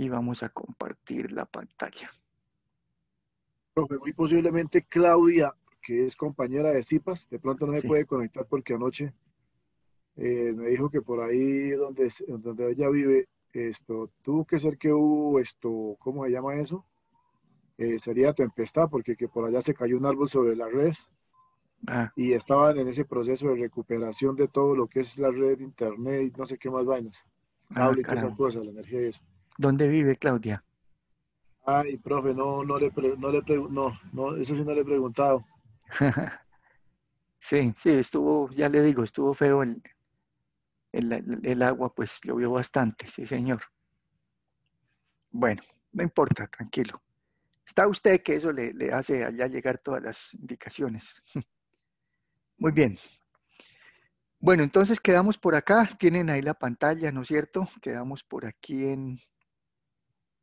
y vamos a compartir la pantalla. muy posiblemente Claudia, que es compañera de CIPAS, de pronto no se puede conectar porque anoche eh, me dijo que por ahí donde, donde ella vive, esto, tuvo que ser que hubo esto, ¿cómo se llama eso? Eh, sería tempestad, porque que por allá se cayó un árbol sobre la red ah. y estaban en ese proceso de recuperación de todo lo que es la red, internet y no sé qué más vainas, ah, cable y cosas, la energía y eso. ¿Dónde vive Claudia? Ay, profe, no, no le, no le no, no, eso sí no le he preguntado. sí, sí, estuvo, ya le digo, estuvo feo el, el, agua, pues llovió bastante, sí, señor. Bueno, no importa, tranquilo. Está usted que eso le hace allá llegar todas las indicaciones. Muy bien. Bueno, entonces quedamos por acá. Tienen ahí la pantalla, ¿no es cierto? Quedamos por aquí en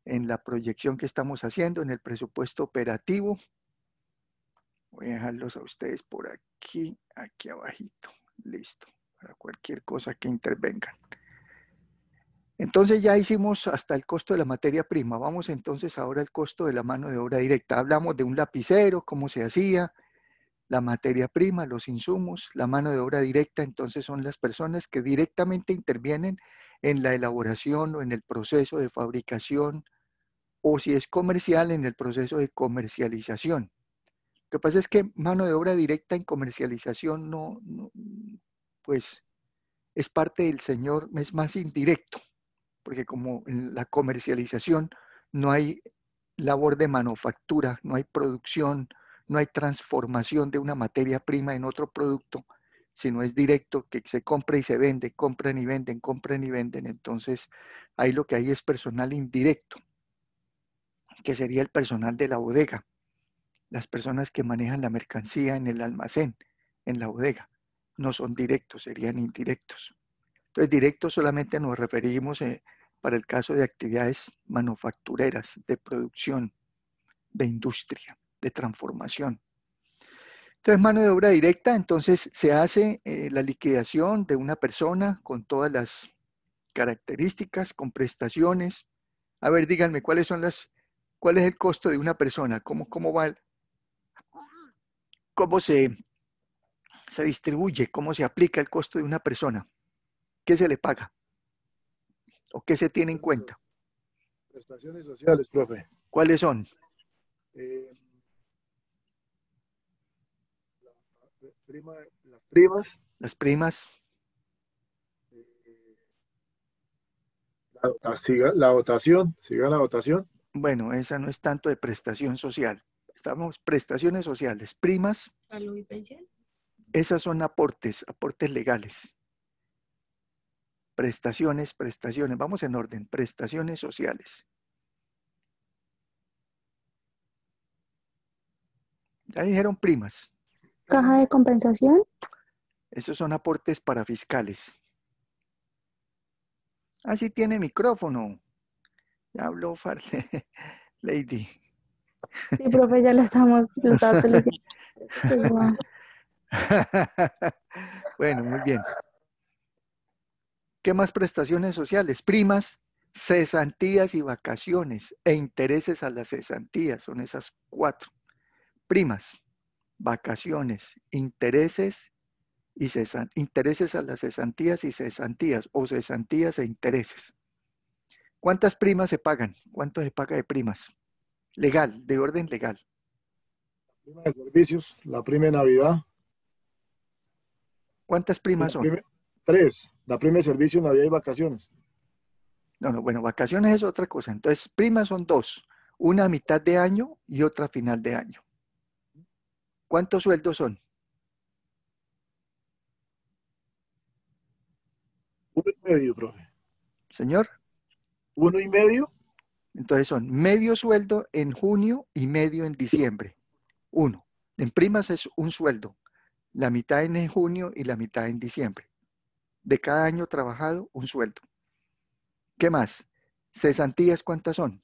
en la proyección que estamos haciendo, en el presupuesto operativo. Voy a dejarlos a ustedes por aquí, aquí abajito. Listo, para cualquier cosa que intervengan. Entonces ya hicimos hasta el costo de la materia prima. Vamos entonces ahora al costo de la mano de obra directa. Hablamos de un lapicero, cómo se hacía, la materia prima, los insumos, la mano de obra directa. Entonces son las personas que directamente intervienen en la elaboración o en el proceso de fabricación o si es comercial en el proceso de comercialización. Lo que pasa es que mano de obra directa en comercialización no, pues es parte del Señor, es más indirecto, porque como en la comercialización no hay labor de manufactura, no hay producción, no hay transformación de una materia prima en otro producto, sino es directo que se compra y se vende, compran y venden, compran y venden. Entonces ahí lo que hay es personal indirecto que sería el personal de la bodega, las personas que manejan la mercancía en el almacén, en la bodega. No son directos, serían indirectos. Entonces, directos solamente nos referimos eh, para el caso de actividades manufactureras, de producción, de industria, de transformación. Entonces, mano de obra directa, entonces se hace eh, la liquidación de una persona con todas las características, con prestaciones. A ver, díganme, ¿cuáles son las ¿Cuál es el costo de una persona? ¿Cómo, cómo va? ¿Cómo se, se distribuye? ¿Cómo se aplica el costo de una persona? ¿Qué se le paga? ¿O qué se tiene en cuenta? Prestaciones sociales, profe. ¿Cuáles son? Eh, las primas. Las primas. Eh, la, la, la votación, siga la votación. Bueno, esa no es tanto de prestación social. Estamos prestaciones sociales, primas. Salud y pensión. Esas son aportes, aportes legales. Prestaciones, prestaciones. Vamos en orden. Prestaciones sociales. Ya dijeron primas. Caja de compensación. Esos son aportes para fiscales. Así tiene micrófono. Ya habló Lady. Sí, profe, ya lo estamos, Bueno, muy bien. ¿Qué más prestaciones sociales? Primas, cesantías y vacaciones e intereses a las cesantías, son esas cuatro. Primas, vacaciones, intereses y cesan intereses a las cesantías y cesantías o cesantías e intereses. ¿Cuántas primas se pagan? ¿Cuánto se paga de primas? Legal, de orden legal. La prima de servicios, la prima de Navidad. ¿Cuántas primas son? tres. La prima de servicios, Navidad y vacaciones. No, no, bueno, vacaciones es otra cosa. Entonces, primas son dos. Una a mitad de año y otra a final de año. ¿Cuántos sueldos son? Un y medio, profe. Señor. ¿Uno y medio? Entonces son medio sueldo en junio y medio en diciembre. Uno. En primas es un sueldo. La mitad en junio y la mitad en diciembre. De cada año trabajado, un sueldo. ¿Qué más? ¿Cesantías cuántas son?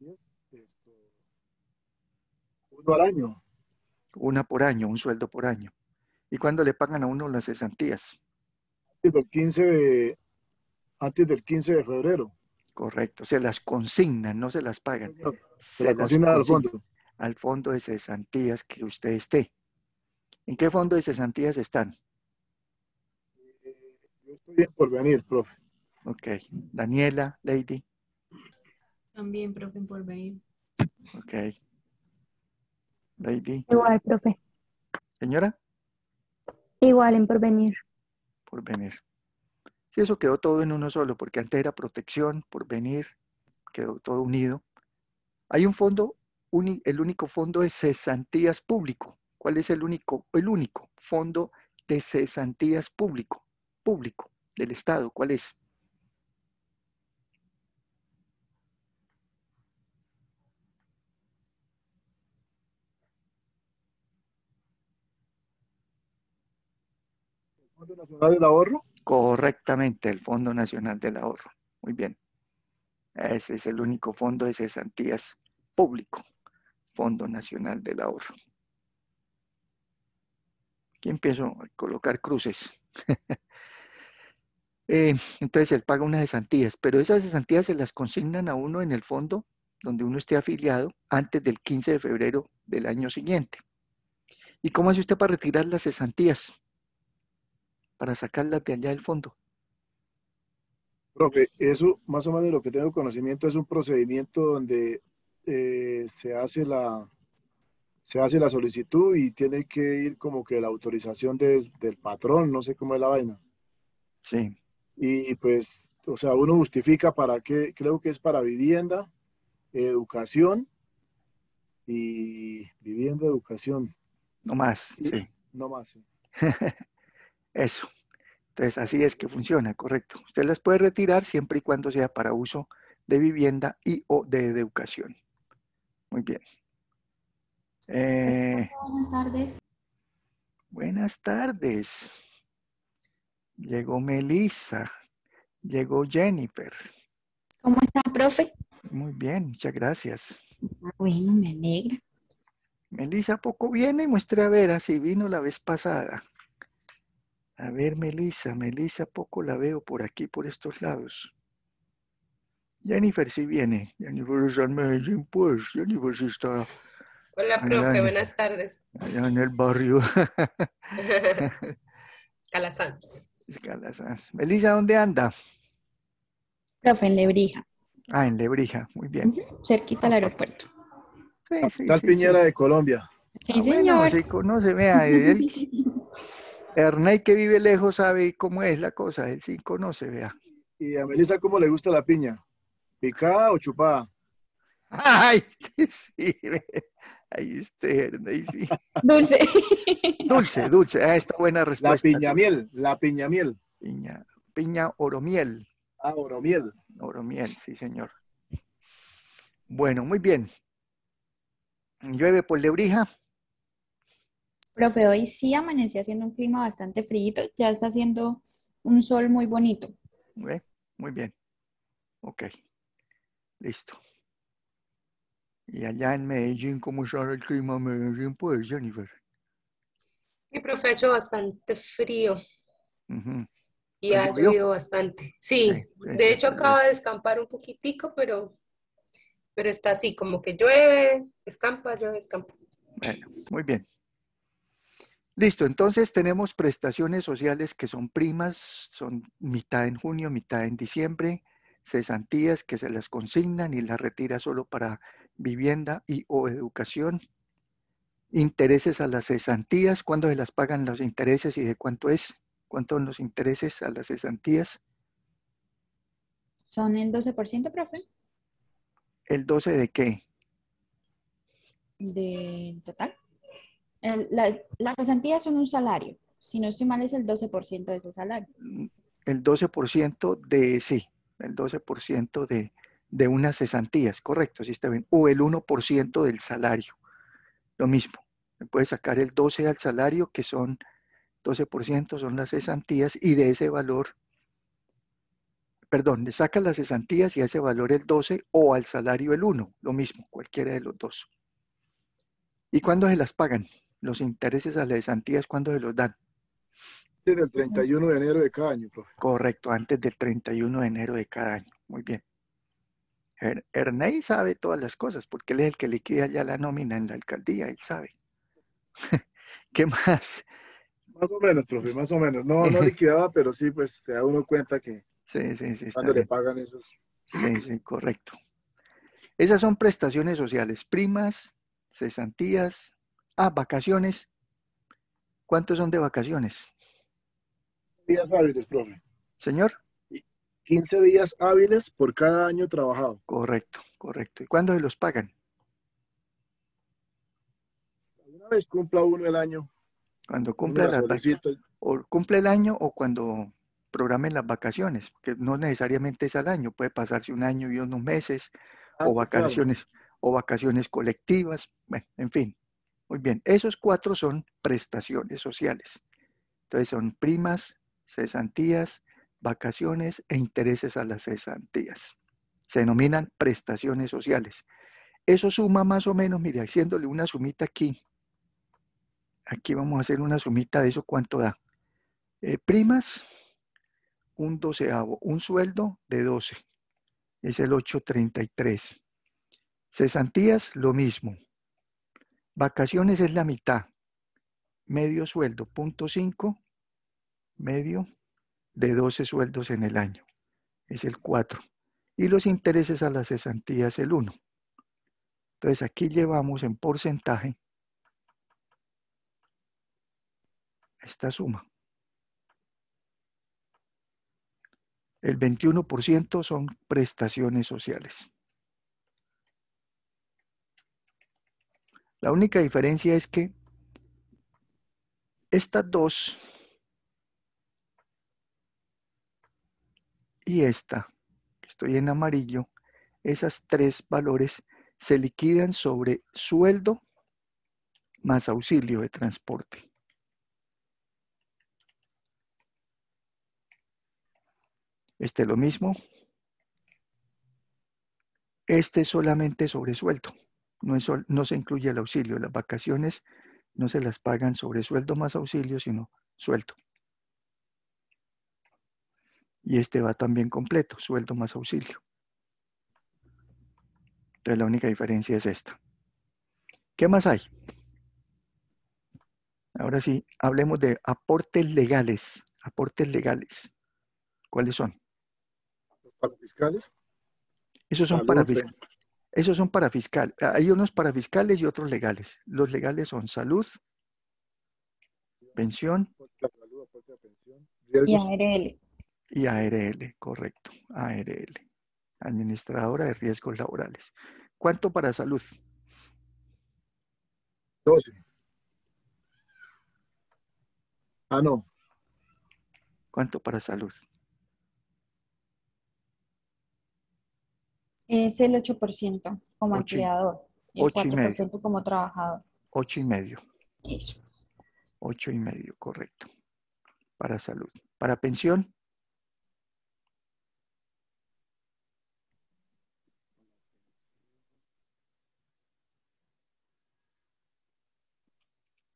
Uno al año. Una por año, un sueldo por año. ¿Y cuándo le pagan a uno las cesantías? del 15 antes del 15 de febrero. Correcto, se las consignan, no se las pagan. se, las consignan al fondo. Al fondo de cesantías que usted esté. ¿En qué fondo de cesantías están? Eh, yo estoy por venir, profe. Ok. Daniela, Lady. También, profe, por venir. Ok. Lady. Igual, profe. Señora. Igual en porvenir venir. Si eso quedó todo en uno solo, porque antes era protección, por venir, quedó todo unido. Hay un fondo, el único fondo de cesantías público. ¿Cuál es el único? El único fondo de cesantías público, público, del Estado. ¿Cuál es? Fondo Nacional del Ahorro. Correctamente, el Fondo Nacional del Ahorro. Muy bien. Ese es el único fondo de cesantías público, Fondo Nacional del Ahorro. Aquí empiezo a colocar cruces. Eh, entonces él paga unas cesantías, pero esas cesantías se las consignan a uno en el fondo donde uno esté afiliado antes del 15 de febrero del año siguiente. ¿Y cómo hace usted para retirar las cesantías? para sacarla de allá del fondo. Profe, eso más o menos de lo que tengo conocimiento es un procedimiento donde eh, se, hace la, se hace la solicitud y tiene que ir como que la autorización del patrón, no sé cómo es la vaina. Sí. Y, pues, o sea, uno justifica para qué, creo que es para vivienda, educación y vivienda, educación. No más, sí. No más, sí. Eso. Entonces, así es que funciona, correcto. Usted las puede retirar siempre y cuando sea para uso de vivienda y o de educación. Muy bien. Eh. buenas tardes. Buenas tardes. Llegó Melissa. Llegó Jennifer. ¿Cómo está, profe? Muy bien, muchas gracias. Ah, bueno, me alegra. Melissa, poco viene, muestre a ver, así vino la vez pasada. A ver, Melissa, Melissa poco la veo por aquí, por estos lados. Jennifer sí viene. Jennifer está en Medellín, pues. Jennifer sí está. Hola, profe, buenas tardes. Allá en el barrio. Calasanz. Calasanz. Melissa, ¿dónde anda? Profe, en Lebrija. Ah, en Lebrija, muy bien. Cerquita al aeropuerto. Sí, sí, Tal Piñera de Colombia. Sí, ah, señor. Bueno, se vea, él Ernei que vive lejos sabe cómo es la cosa, él sí conoce, vea. ¿Y a Melissa cómo le gusta la piña? ¿Picada o chupada? Ay, sí, ahí está Ernei, sí. Dulce. Dulce, dulce, ah, esta buena respuesta. La piña miel, la piña miel. Piña, piña oromiel. Ah, oromiel. Oromiel, sí, señor. Bueno, muy bien. Llueve por Lebrija. Profe, hoy sí amaneció haciendo un clima bastante frío, ya está haciendo un sol muy bonito. muy bien. Ok, listo. Y allá en Medellín, ¿cómo está el clima en Medellín? Pues, Jennifer. Mi profe ha hecho bastante frío. Y ha llovido bastante. Sí, de hecho acaba de escampar un poquitico, pero, pero está así, como que llueve, escampa, llueve, escampa. Bueno, muy bien. Listo, entonces tenemos prestaciones sociales que son primas, son mitad en junio, mitad en diciembre, cesantías que se las consignan y las retira solo para vivienda y o educación, intereses a las cesantías, cuándo se las pagan los intereses y de cuánto es, cuántos son los intereses a las cesantías. Son el 12%, profe. ¿El 12 de qué? ¿De total las cesantías son un salario. Si no estoy mal, es el 12% de ese salario. El 12% de, sí, el 12% de, unas cesantías, correcto, si está bien. O el 1% del salario, lo mismo. Me puede sacar el 12 al salario, que son 12% son las cesantías, y de ese valor, perdón, le saca las cesantías y a ese valor el 12 o al salario el 1, lo mismo, cualquiera de los dos. ¿Y cuándo se las pagan? los intereses a la cesantías cuándo se los dan. Desde el 31 de enero de cada año, profe. Correcto, antes del 31 de enero de cada año. Muy bien. Ernei sabe todas las cosas, porque él es el que liquida ya la nómina en la alcaldía, él sabe. ¿Qué más? Más o menos, profe, más o menos. No, no liquidaba, pero sí, pues se da uno cuenta que sí, sí, sí, cuando le pagan esos. Sí, sí, correcto. Esas son prestaciones sociales, primas, cesantías, Ah, vacaciones. ¿Cuántos son de vacaciones? Días hábiles, profe. Señor. 15 días hábiles por cada año trabajado. Correcto, correcto. ¿Y cuándo se los pagan? Una vez cumpla uno el año. Cuando cumpla o cumple el año o cuando programen las vacaciones, porque no necesariamente es al año, puede pasarse un año y unos meses, ah, o vacaciones, o vacaciones colectivas, en fin. Muy bien, esos cuatro son prestaciones sociales. Entonces son primas, cesantías, vacaciones e intereses a las cesantías. Se denominan prestaciones sociales. Eso suma más o menos, mire, haciéndole una sumita aquí. Aquí vamos a hacer una sumita de eso, ¿cuánto da? Eh, primas, un doceavo, un sueldo de 12. Es el 833. Cesantías, lo mismo, Vacaciones es la mitad. Medio sueldo, punto 5, medio de 12 sueldos en el año. Es el 4. Y los intereses a la cesantía es el 1. Entonces aquí llevamos en porcentaje esta suma. El 21% son prestaciones sociales. La única diferencia es que estas dos y esta, que estoy en amarillo, esas tres valores se liquidan sobre sueldo más auxilio de transporte. Este es lo mismo. Este es solamente sobre sueldo no, se incluye el auxilio. Las vacaciones no se las pagan sobre sueldo más auxilio, sino sueldo. Y este va también completo, sueldo más auxilio. Entonces la única diferencia es esta. ¿Qué más hay? Ahora sí, hablemos de aportes legales. Aportes legales. ¿Cuáles son? Los fiscales? Esos son ah, para fiscales. Esos son para fiscal, ah, Hay unos para fiscales y otros legales. Los legales son salud, pensión. Y ARL. Y ARL, correcto. ARL. Administradora de riesgos laborales. ¿Cuánto para salud? 12. Ah, no. ¿Cuánto para salud? Es el 8% como ocho, empleador y el 4% como trabajador. 8 y medio. Eso. 8 y medio, correcto. Para salud. Para pensión.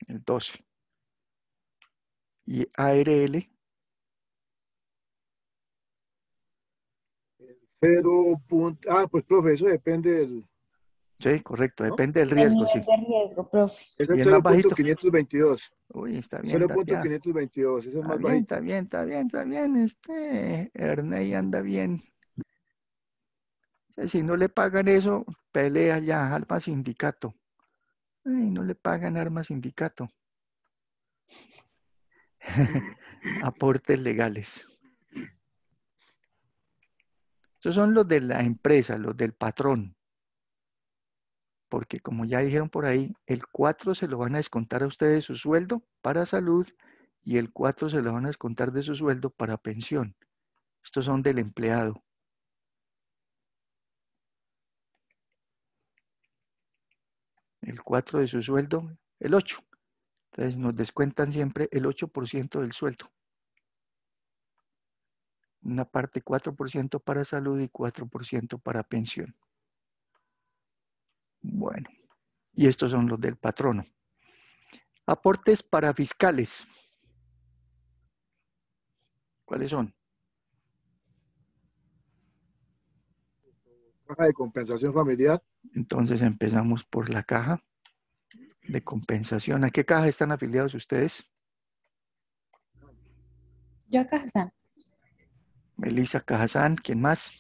El 12. Y ARL. Pero, ah, pues, profe, eso depende del... Sí, correcto, depende del riesgo, sí. Del riesgo, profe. Ese es 0.522. Uy, está bien. 0.522, eso es más bien, bajito. Está bien, está bien, está bien. Este, Ernei anda bien. Si no le pagan eso, pelea ya, arma sindicato. Ay, no le pagan arma sindicato. Aportes legales. Estos son los de la empresa, los del patrón. Porque como ya dijeron por ahí, el 4 se lo van a descontar a ustedes su sueldo para salud y el 4 se lo van a descontar de su sueldo para pensión. Estos son del empleado. El 4 de su sueldo, el 8. Entonces nos descuentan siempre el 8% del sueldo una parte 4% para salud y 4% para pensión. Bueno, y estos son los del patrono. Aportes para fiscales. ¿Cuáles son? Caja de compensación familiar. Entonces empezamos por la caja de compensación. ¿A qué caja están afiliados ustedes? Yo a Caja Melissa Cajazán, ¿quién más?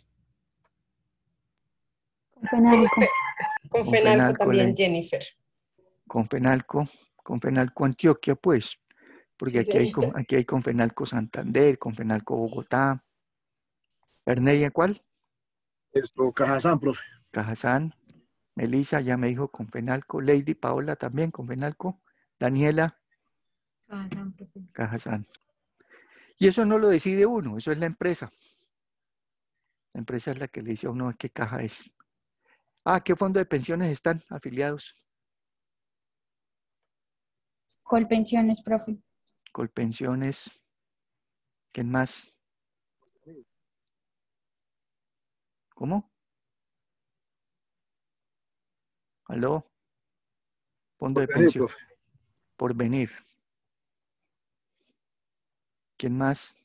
Con Penalco. Con, también, Jennifer. Con Penalco, con Fenalco Antioquia, pues, porque aquí, Hay, con Penalco Santander, con Penalco Bogotá. ¿Erneia ¿cuál? Esto, Cajazán, profe. Cajazán. Melissa ya me dijo con Penalco. Lady Paola también con Penalco. Daniela. Cajazán, profe. Cajazán. Y eso no lo decide uno, eso es la empresa. La empresa es la que le dice a uno qué caja es. Ah, ¿qué fondo de pensiones están afiliados? Colpensiones, profe. Colpensiones. ¿Quién más? ¿Cómo? ¿Aló? Fondo de pensiones. Por venir. ¿Quién más?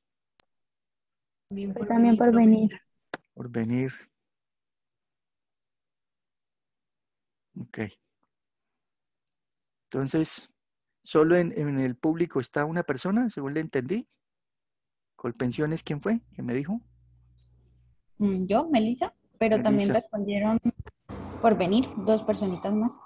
También por, venir. Por venir. Ok. Entonces, ¿solo en, el público está una persona, según le entendí? ¿Colpensiones quién fue? ¿Quién me dijo? Mm, yo, Melissa, pero también respondieron por venir dos personitas más.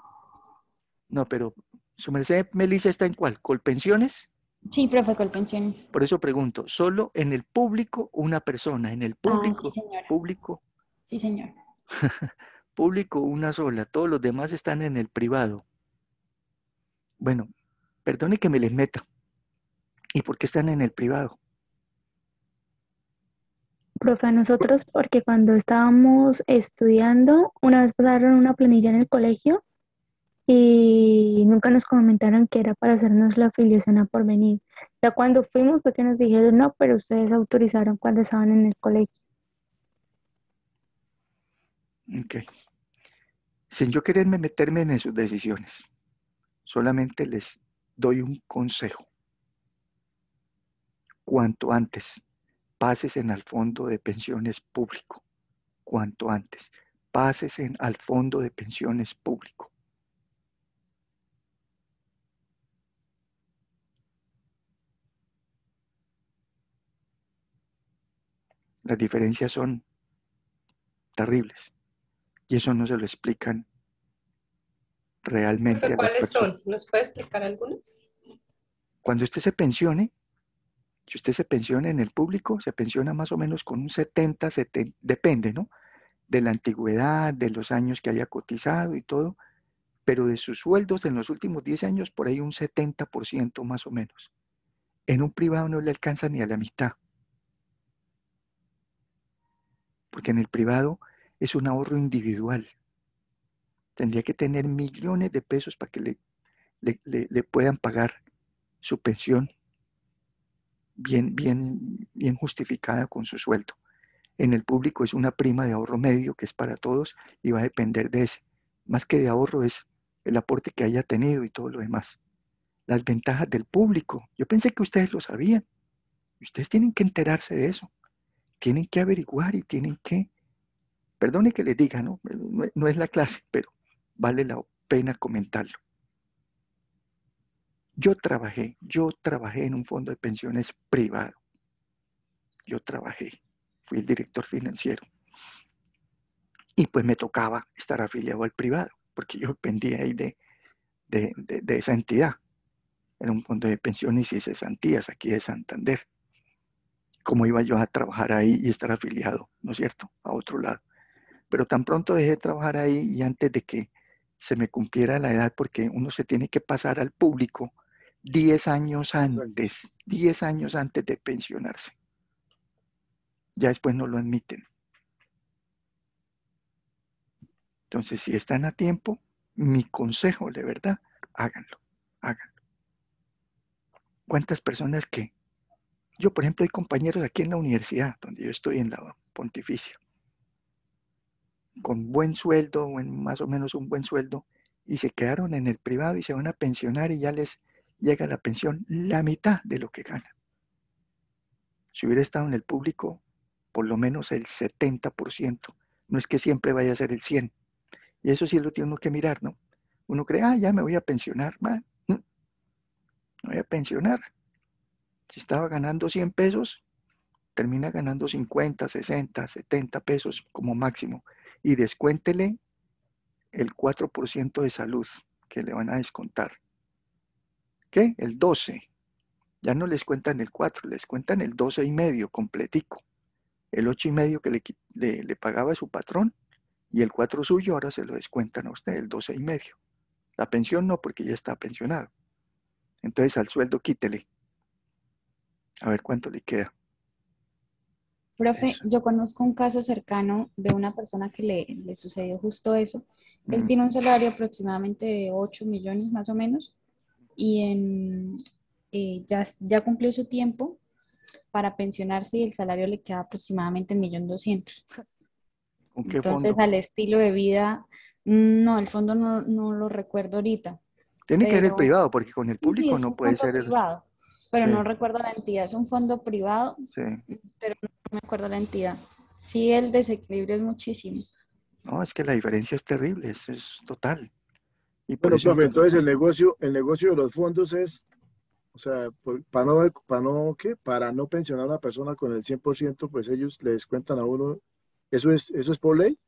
No, pero su merced, Melissa, ¿está en cuál? ¿Colpensiones? Sí, profe, con pensiones. Por eso pregunto, solo en el público una persona, en el ah, público, sí, público. Sí, señor. público una sola, todos los demás están en el privado. Bueno, perdone que me les meta. ¿Y por qué están en el privado? Profe, nosotros porque cuando estábamos estudiando, una vez pasaron una planilla en el colegio y nunca nos comentaron que era para hacernos la filiación a porvenir. Ya cuando fuimos fue que nos dijeron, no, pero ustedes autorizaron cuando estaban en el colegio. Ok. Sin yo quererme meterme en sus decisiones, solamente les doy un consejo. Cuanto antes pases en al fondo de pensiones público, cuanto antes pases en al fondo de pensiones público Las diferencias son terribles y eso no se lo explican realmente. ¿Cuáles son? ¿Nos puede explicar algunas? Cuando usted se pensione, si usted se pensione en el público, se pensiona más o menos con un 70, 70, depende, ¿no? De la antigüedad, de los años que haya cotizado y todo, pero de sus sueldos en los últimos 10 años, por ahí un 70% más o menos. En un privado no le alcanza ni a la mitad. porque en el privado es un ahorro individual. Tendría que tener millones de pesos para que le, le, puedan pagar su pensión bien, bien, bien justificada con su sueldo. En el público es una prima de ahorro medio que es para todos y va a depender de ese. Más que de ahorro es el aporte que haya tenido y todo lo demás. Las ventajas del público. Yo pensé que ustedes lo sabían. Ustedes tienen que enterarse de eso tienen que averiguar y tienen que, perdone que les diga, ¿no? No, es la clase, pero vale la pena comentarlo. Yo trabajé, yo trabajé en un fondo de pensiones privado. Yo trabajé, fui el director financiero. Y pues me tocaba estar afiliado al privado, porque yo dependía ahí de, de, esa entidad. Era un fondo de pensiones y cesantías aquí de Santander cómo iba yo a trabajar ahí y estar afiliado, ¿no es cierto?, a otro lado. Pero tan pronto dejé de trabajar ahí y antes de que se me cumpliera la edad, porque uno se tiene que pasar al público 10 años antes, 10 años antes de pensionarse. Ya después no lo admiten. Entonces, si están a tiempo, mi consejo de verdad, háganlo, háganlo. ¿Cuántas personas que yo, por ejemplo, hay compañeros aquí en la universidad, donde yo estoy en la pontificia, con buen sueldo, más o menos un buen sueldo, y se quedaron en el privado y se van a pensionar y ya les llega la pensión la mitad de lo que ganan. Si hubiera estado en el público, por lo menos el 70%. No es que siempre vaya a ser el 100%. Y eso sí lo tiene uno que mirar, ¿no? Uno cree, ah, ya me voy a pensionar, va. me voy a pensionar. Si estaba ganando 100 pesos, termina ganando 50, 60, 70 pesos como máximo. Y descuéntele el 4% de salud que le van a descontar. ¿Qué? El 12. Ya no les cuentan el 4, les cuentan el 12 y medio completico. El 8 y medio que le, le, pagaba su patrón y el 4 suyo ahora se lo descuentan a usted, el 12 y medio. La pensión no, porque ya está pensionado. Entonces al sueldo quítele a ver cuánto le queda. Profe, yo conozco un caso cercano de una persona que le, sucedió justo eso. Él tiene un salario aproximadamente de 8 millones más o menos y en, eh, ya, ya cumplió su tiempo para pensionarse y el salario le queda aproximadamente 1.200.000. ¿Con Entonces, al estilo de vida, no, el fondo no, lo recuerdo ahorita. Tiene que ser el privado, porque con el público no puede ser el pero no recuerdo la entidad. Es un fondo privado, pero no me acuerdo la entidad. Sí, el desequilibrio es muchísimo. No, es que la diferencia es terrible, es, total. Y por entonces el negocio, el negocio de los fondos es, o sea, para no, para no, ¿qué? Para no pensionar a una persona con el 100%, pues ellos les descuentan a uno. ¿Eso es, eso es por ley?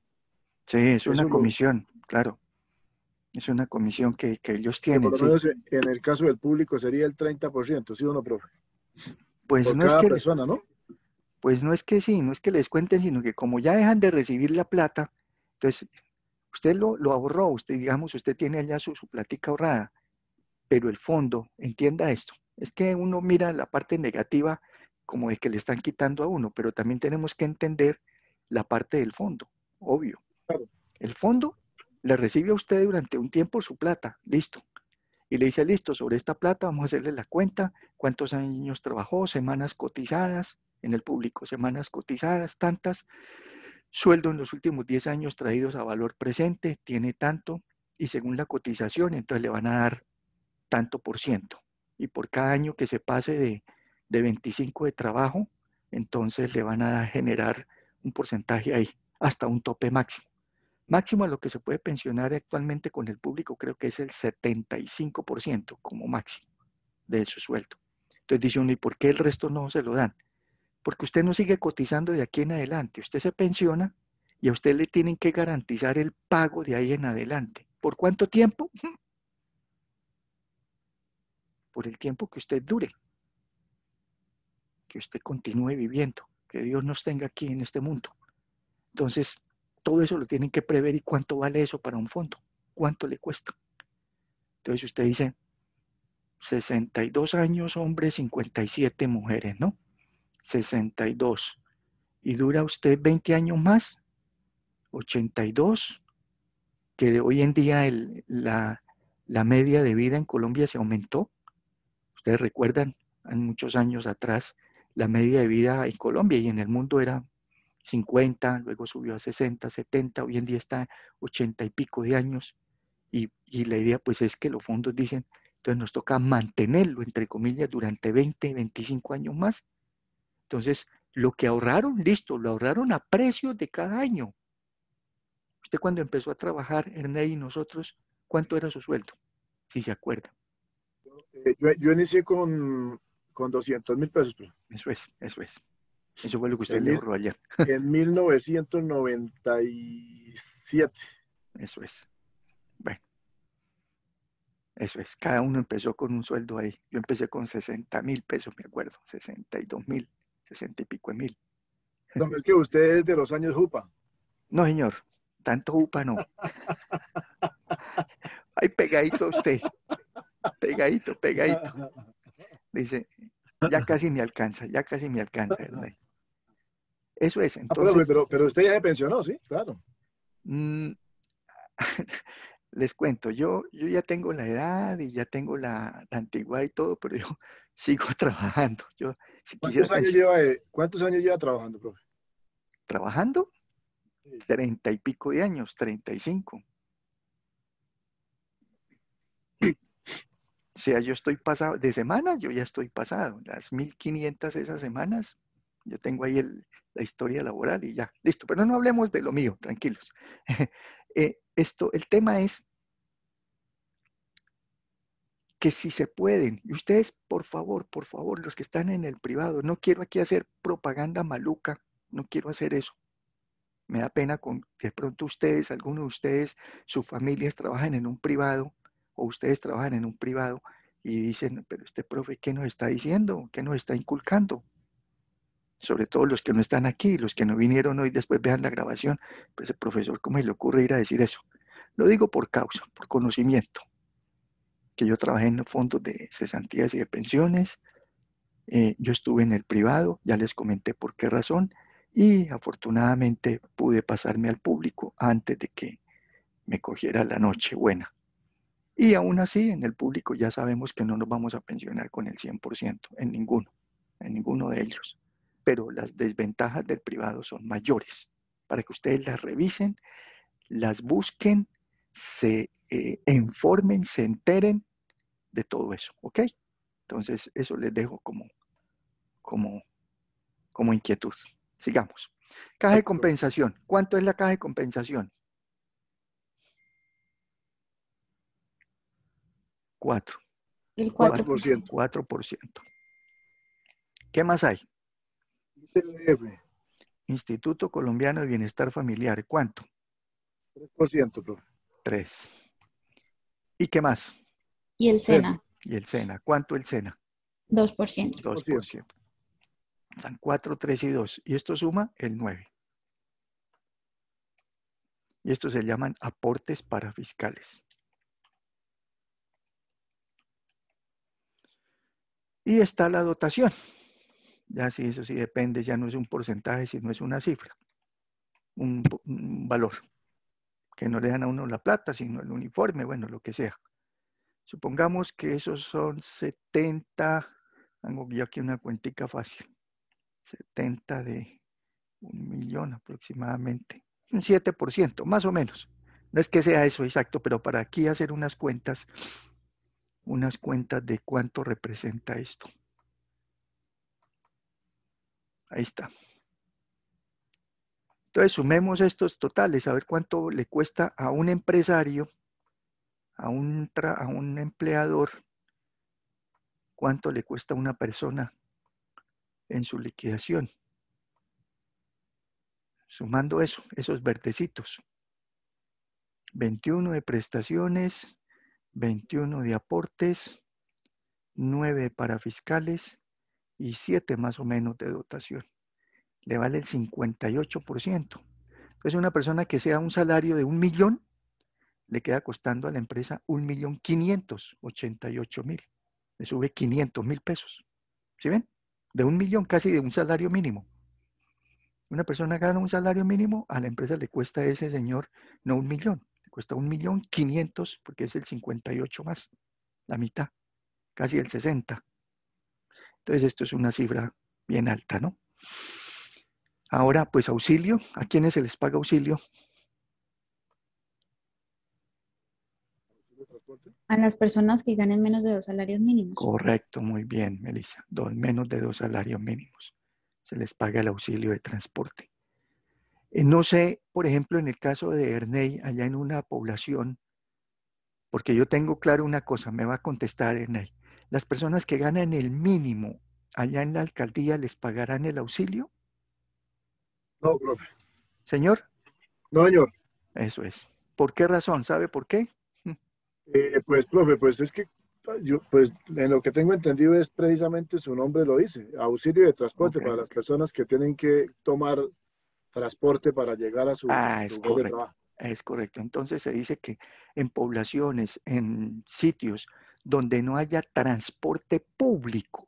Sí, es una comisión, claro. Es una comisión que, ellos tienen. en el caso del público sería el 30%, ¿sí o no, profe? Pues no es que, persona, ¿no? Pues no es que sí, no es que les cuenten, sino que como ya dejan de recibir la plata, entonces usted lo, lo ahorró, usted digamos, usted tiene allá su, su platica ahorrada, pero el fondo, entienda esto, es que uno mira la parte negativa como de que le están quitando a uno, pero también tenemos que entender la parte del fondo, obvio. Claro. El fondo le recibe a usted durante un tiempo su plata, listo. Y le dice, listo, sobre esta plata vamos a hacerle la cuenta, cuántos años trabajó, semanas cotizadas en el público, semanas cotizadas, tantas, sueldo en los últimos 10 años traídos a valor presente, tiene tanto, y según la cotización, entonces le van a dar tanto por ciento. Y por cada año que se pase de, de 25 de trabajo, entonces le van a generar un porcentaje ahí, hasta un tope máximo. Máximo a lo que se puede pensionar actualmente con el público creo que es el 75% como máximo de su sueldo. Entonces dice uno, ¿y por qué el resto no se lo dan? Porque usted no sigue cotizando de aquí en adelante. Usted se pensiona y a usted le tienen que garantizar el pago de ahí en adelante. ¿Por cuánto tiempo? Por el tiempo que usted dure, que usted continúe viviendo, que Dios nos tenga aquí en este mundo. Entonces, todo eso lo tienen que prever y cuánto vale eso para un fondo, cuánto le cuesta. Entonces usted dice, 62 años hombres, 57 mujeres, ¿no? 62. ¿Y dura usted 20 años más? 82. Que hoy en día la, la media de vida en Colombia se aumentó. Ustedes recuerdan, en muchos años atrás, la media de vida en Colombia y en el mundo era 50, luego subió a 60, 70, hoy en día está 80 y pico de años. Y, la idea pues es que los fondos dicen, entonces nos toca mantenerlo, entre comillas, durante 20, 25 años más. Entonces, lo que ahorraron, listo, lo ahorraron a precios de cada año. Usted cuando empezó a trabajar, Ernei y nosotros, ¿cuánto era su sueldo? Si se acuerda. Yo, eh, yo inicié con, con 200 mil pesos. Pues. Eso es, eso es. Eso fue lo que usted le ahorró ayer. En 1997. Eso es. Bueno. Eso es. Cada uno empezó con un sueldo ahí. Yo empecé con 60 mil pesos, me acuerdo. 62 mil, 60 y pico de mil. No, es que usted es de los años Jupa. No, señor. Tanto Jupa no. Ay, pegadito usted. Pegadito, pegadito. Dice, ya casi me alcanza, ya casi me alcanza, Eso es. Ah, entonces, pero, usted ya se pensionó, ¿sí? Claro. Mm, les cuento, yo, yo ya tengo la edad y ya tengo la, antigüedad y todo, pero yo sigo trabajando. ¿Cuántos, años lleva, eh, ¿Cuántos años lleva trabajando, profe? ¿Trabajando? Treinta y pico de años, treinta y cinco. O sea, yo estoy pasado, de semana yo ya estoy pasado, las 1500 esas semanas, yo tengo ahí el, la historia laboral y ya, listo, pero no hablemos de lo mío, tranquilos. Eh, esto, el tema es que si se pueden, y ustedes, por favor, por favor, los que están en el privado, no quiero aquí hacer propaganda maluca, no quiero hacer eso. Me da pena con de pronto ustedes, algunos de ustedes, sus familias trabajen en un privado ustedes trabajan en un privado y dicen, pero este profe, ¿qué nos está diciendo? ¿Qué nos está inculcando? Sobre todo los que no están aquí, los que no vinieron hoy, después vean la grabación, pues el profesor, ¿cómo se le ocurre ir a decir eso? Lo digo por causa, por conocimiento, que yo trabajé en fondos de cesantías y de pensiones, eh, yo estuve en el privado, ya les comenté por qué razón, y afortunadamente pude pasarme al público antes de que me cogiera la noche buena. Y aún así, en el público ya sabemos que no nos vamos a pensionar con el 100%, en ninguno, en ninguno de ellos. Pero las desventajas del privado son mayores. Para que ustedes las revisen, las busquen, se eh, informen, se enteren de todo eso, ¿ok? Entonces, eso les dejo como, como, como inquietud. Sigamos. Caja de compensación. ¿Cuánto es la caja de compensación? 4. El 4%. 4%. ¿Qué más hay? E Instituto Colombiano de Bienestar Familiar. ¿Cuánto? 3%, profe. 3. ¿Y qué más? Y el SENA. Y el SENA. ¿Cuánto el SENA? 2%. 2%. Están 4, 3 y 2. Y esto suma el 9. Y esto se llaman aportes parafiscales. está la dotación. Ya sí, eso sí depende, ya no es un porcentaje, sino es una cifra, un, valor. Que no le dan a uno la plata, sino el uniforme, bueno, lo que sea. Supongamos que esos son 70, tengo aquí una cuentica fácil, 70 de un millón aproximadamente, un 7%, más o menos. No es que sea eso exacto, pero para aquí hacer unas cuentas unas cuentas de cuánto representa esto. Ahí está. Entonces sumemos estos totales, a ver cuánto le cuesta a un empresario, a un, a un empleador, cuánto le cuesta a una persona en su liquidación. Sumando eso, esos vertecitos. 21 de prestaciones, 21 de aportes, 9 para fiscales y 7 más o menos de dotación. Le vale el 58%. Entonces una persona que sea un salario de un millón, le queda costando a la empresa un millón quinientos mil. Le sube quinientos mil pesos. ¿Sí ven? De un millón, casi de un salario mínimo. Una persona gana un salario mínimo, a la empresa le cuesta a ese señor no un millón, Cuesta un millón quinientos porque es el 58 más, la mitad, casi el 60. Entonces esto es una cifra bien alta, ¿no? Ahora, pues auxilio. ¿A quiénes se les paga auxilio? A las personas que ganen menos de dos salarios mínimos. Correcto, muy bien, Melissa. Dos, menos de dos salarios mínimos. Se les paga el auxilio de transporte. Eh, no sé, por ejemplo, en el caso de Ernei, allá en una población, porque yo tengo claro una cosa, me va a contestar Ernei, las personas que ganan el mínimo allá en la alcaldía les pagarán el auxilio. No, profe. Señor. No, señor. Eso es. ¿Por qué razón? ¿Sabe por qué? Eh, pues, profe, pues es que pues, yo, pues en lo que tengo entendido es precisamente su nombre lo dice, auxilio de transporte para las personas que tienen que tomar transporte para llegar a su, ah, Es correcto. Entonces se dice que en poblaciones, en sitios donde no haya transporte público,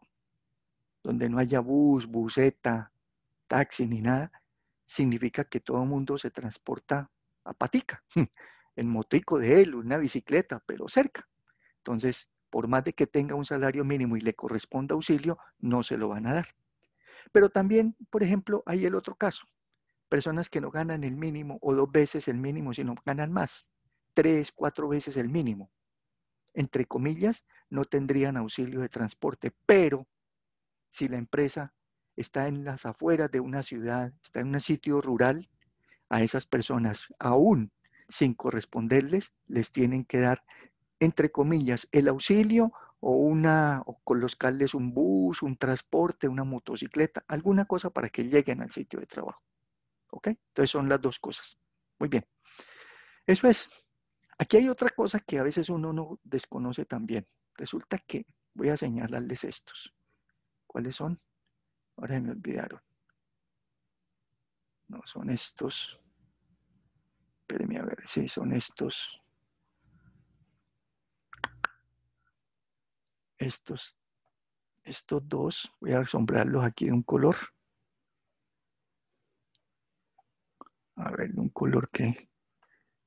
donde no haya bus, buseta, taxi ni nada, significa que todo el mundo se transporta a patica, en motico de él, una bicicleta, pero cerca. Entonces, por más de que tenga un salario mínimo y le corresponda auxilio, no se lo van a dar. Pero también, por ejemplo, hay el otro caso personas que no ganan el mínimo o dos veces el mínimo, sino ganan más, tres, cuatro veces el mínimo. Entre comillas, no tendrían auxilio de transporte, pero si la empresa está en las afueras de una ciudad, está en un sitio rural, a esas personas aún sin corresponderles, les tienen que dar, entre comillas, el auxilio o una, o colocarles un bus, un transporte, una motocicleta, alguna cosa para que lleguen al sitio de trabajo. ¿Ok? Entonces son las dos cosas. Muy bien. Eso es. Aquí hay otra cosa que a veces uno no desconoce también. Resulta que voy a señalarles estos. ¿Cuáles son? Ahora se me olvidaron. No, son estos. Espérenme a ver sí, son estos. Estos, estos dos, voy a asombrarlos aquí de un color. a ver, un color que,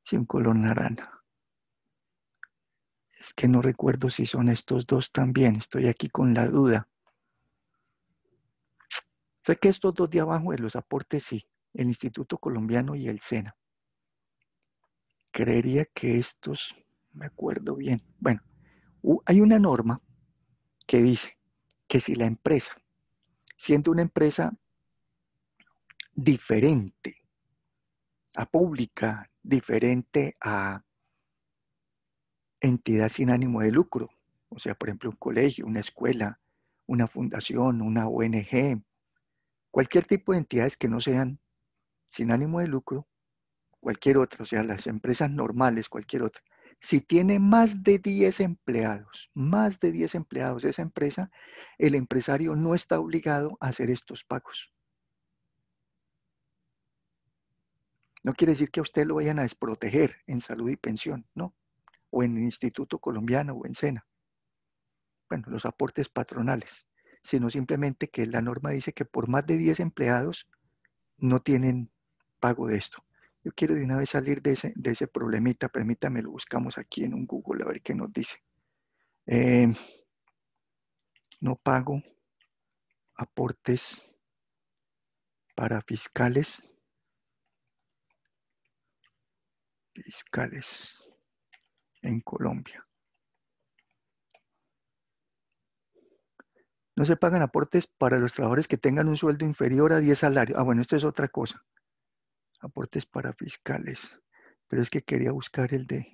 sí, un color naranja. Es que no recuerdo si son estos dos también, estoy aquí con la duda. Sé que estos dos de abajo de los aportes sí, el Instituto Colombiano y el SENA. Creería que estos, me acuerdo bien. Bueno, hay una norma que dice que si la empresa, siendo una empresa diferente pública, diferente a entidad sin ánimo de lucro, o sea, por ejemplo, un colegio, una escuela, una fundación, una ONG, cualquier tipo de entidades que no sean sin ánimo de lucro, cualquier otra, o sea, las empresas normales, cualquier otra. Si tiene más de 10 empleados, más de 10 empleados de esa empresa, el empresario no está obligado a hacer estos pagos. No quiere decir que a usted lo vayan a desproteger en salud y pensión, ¿no? O en el Instituto Colombiano o en SENA. Bueno, los aportes patronales, sino simplemente que la norma dice que por más de 10 empleados no tienen pago de esto. Yo quiero de una vez salir de ese, problemita, permítame, lo buscamos aquí en un Google a ver qué nos dice. Em, no pago aportes para fiscales fiscales en Colombia. No se pagan aportes para los trabajadores que tengan un sueldo inferior a 10 salarios. Ah, bueno, esto es otra cosa. Aportes para fiscales. Pero es que quería buscar el de...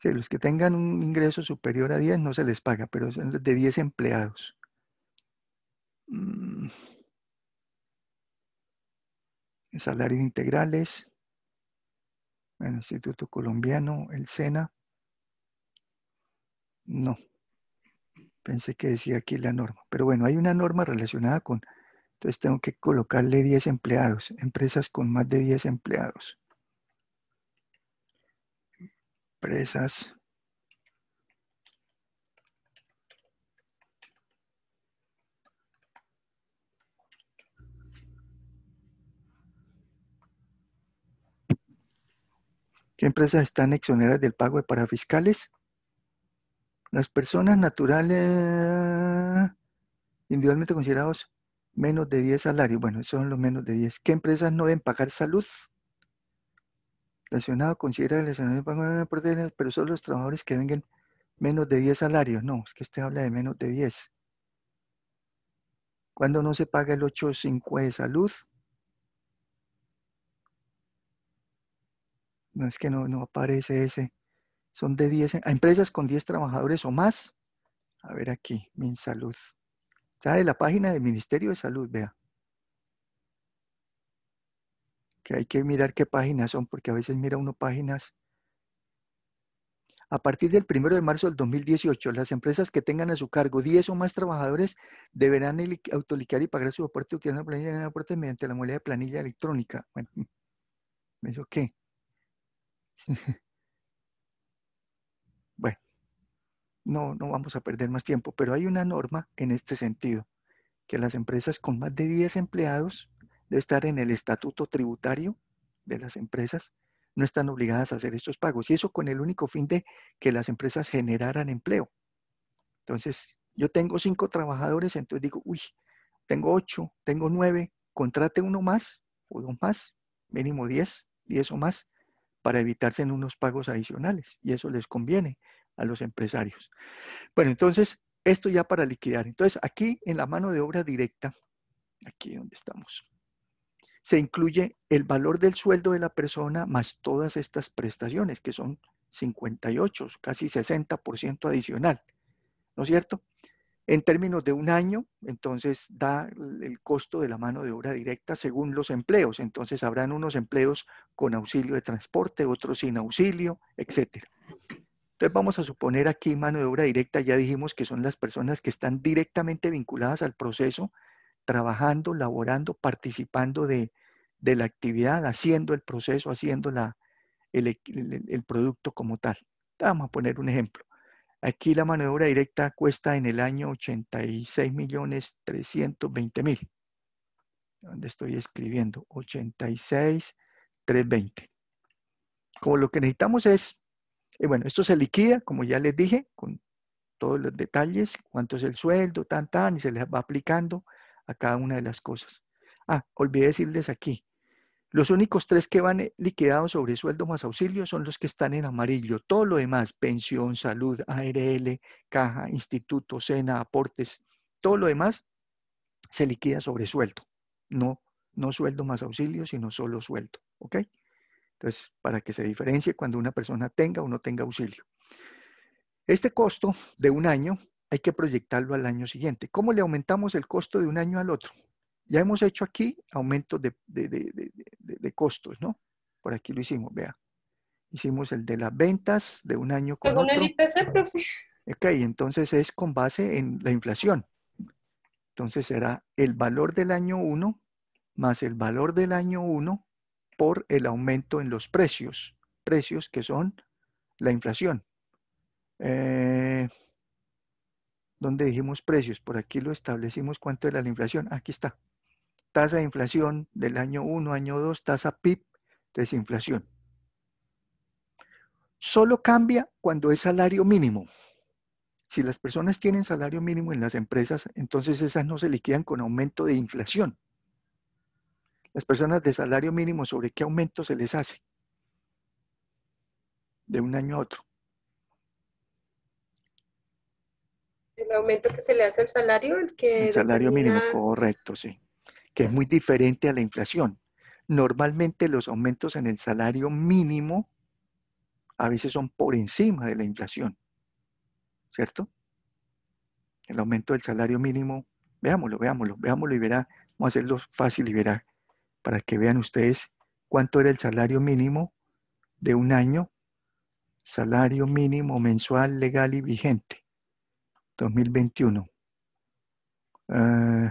Sí, los que tengan un ingreso superior a 10 no se les paga, pero son de 10 empleados. Mm salarios integrales, el Instituto Colombiano, el SENA. No, pensé que decía aquí la norma. Pero bueno, hay una norma relacionada con, entonces tengo que colocarle 10 empleados, empresas con más de 10 empleados. Empresas ¿Qué empresas están exoneradas del pago de parafiscales? Las personas naturales individualmente considerados menos de 10 salarios. Bueno, esos son los menos de 10. ¿Qué empresas no deben pagar salud? Relacionado, considera relacionado pago pero son los trabajadores que vengan menos de 10 salarios. No, es que este habla de menos de 10. ¿Cuándo no se paga el 8.5 de salud, No es que no, aparece ese. Son de 10, a empresas con 10 trabajadores o más. A ver aquí, MinSalud. Está de la página del Ministerio de Salud, vea. Que hay que mirar qué páginas son, porque a veces mira uno páginas. A partir del 1 de marzo del 2018, las empresas que tengan a su cargo 10 o más trabajadores deberán autoliquear y pagar su aporte una planilla de aporte mediante la modalidad de planilla electrónica. Bueno, ¿eso qué? bueno, no, no vamos a perder más tiempo, pero hay una norma en este sentido, que las empresas con más de 10 empleados debe estar en el estatuto tributario de las empresas, no están obligadas a hacer estos pagos. Y eso con el único fin de que las empresas generaran empleo. Entonces, yo tengo cinco trabajadores, entonces digo, uy, tengo ocho, tengo nueve, contrate uno más o dos más, mínimo diez, diez o más, para evitarse en unos pagos adicionales y eso les conviene a los empresarios. Bueno, entonces, esto ya para liquidar. Entonces, aquí en la mano de obra directa, aquí donde estamos, se incluye el valor del sueldo de la persona más todas estas prestaciones, que son 58, casi 60% adicional, ¿no es cierto? En términos de un año, entonces da el costo de la mano de obra directa según los empleos. Entonces habrán unos empleos con auxilio de transporte, otros sin auxilio, etc. Entonces vamos a suponer aquí mano de obra directa, ya dijimos que son las personas que están directamente vinculadas al proceso, trabajando, laborando, participando de, la actividad, haciendo el proceso, haciendo el producto como tal. Vamos a poner un ejemplo. Aquí la maniobra directa cuesta en el año 86.320.000, millones Donde estoy escribiendo 86.320. Como lo que necesitamos es, eh, bueno, esto se liquida, como ya les dije, con todos los detalles, cuánto es el sueldo, tan, tan, y se les va aplicando a cada una de las cosas. Ah, olvidé decirles aquí, los únicos tres que van eh, liquidados sobre sueldo más auxilio son los que están en amarillo. Todo lo demás, pensión, salud, ARL, caja, instituto, cena, aportes, todo lo demás se liquida sobre sueldo. No, no sueldo más auxilio, sino solo sueldo. ¿Ok? Entonces, para que se diferencie cuando una persona tenga o no tenga auxilio. Este costo de un año hay que proyectarlo al año siguiente. ¿Cómo le aumentamos el costo de un año al otro? Ya hemos hecho aquí aumento de, costos, ¿no? Por aquí lo hicimos, vea. Hicimos el de las ventas de un año con Según el IPC, profe. Ok, entonces es con base en la inflación. Entonces será el valor del año 1 más el valor del año 1 por el aumento en los precios, precios que son la inflación. Eh, ¿Dónde dijimos precios? Por aquí lo establecimos cuánto era la inflación. Aquí está tasa de inflación del año 1, año 2, tasa PIB, desinflación. Solo cambia cuando es salario mínimo. Si las personas tienen salario mínimo en las empresas, entonces esas no se liquidan con aumento de inflación. Las personas de salario mínimo, ¿sobre qué aumento se les hace? De un año a otro. El aumento que se le hace al salario, el que... salario mínimo, correcto, sí que es muy diferente a la inflación. Normalmente los aumentos en el salario mínimo a veces son por encima de la inflación, ¿cierto? El aumento del salario mínimo, veámoslo, veámoslo, veámoslo y verá, vamos a hacerlo fácil y verá, para que vean ustedes cuánto era el salario mínimo de un año, salario mínimo mensual legal y vigente, 2021. Eh...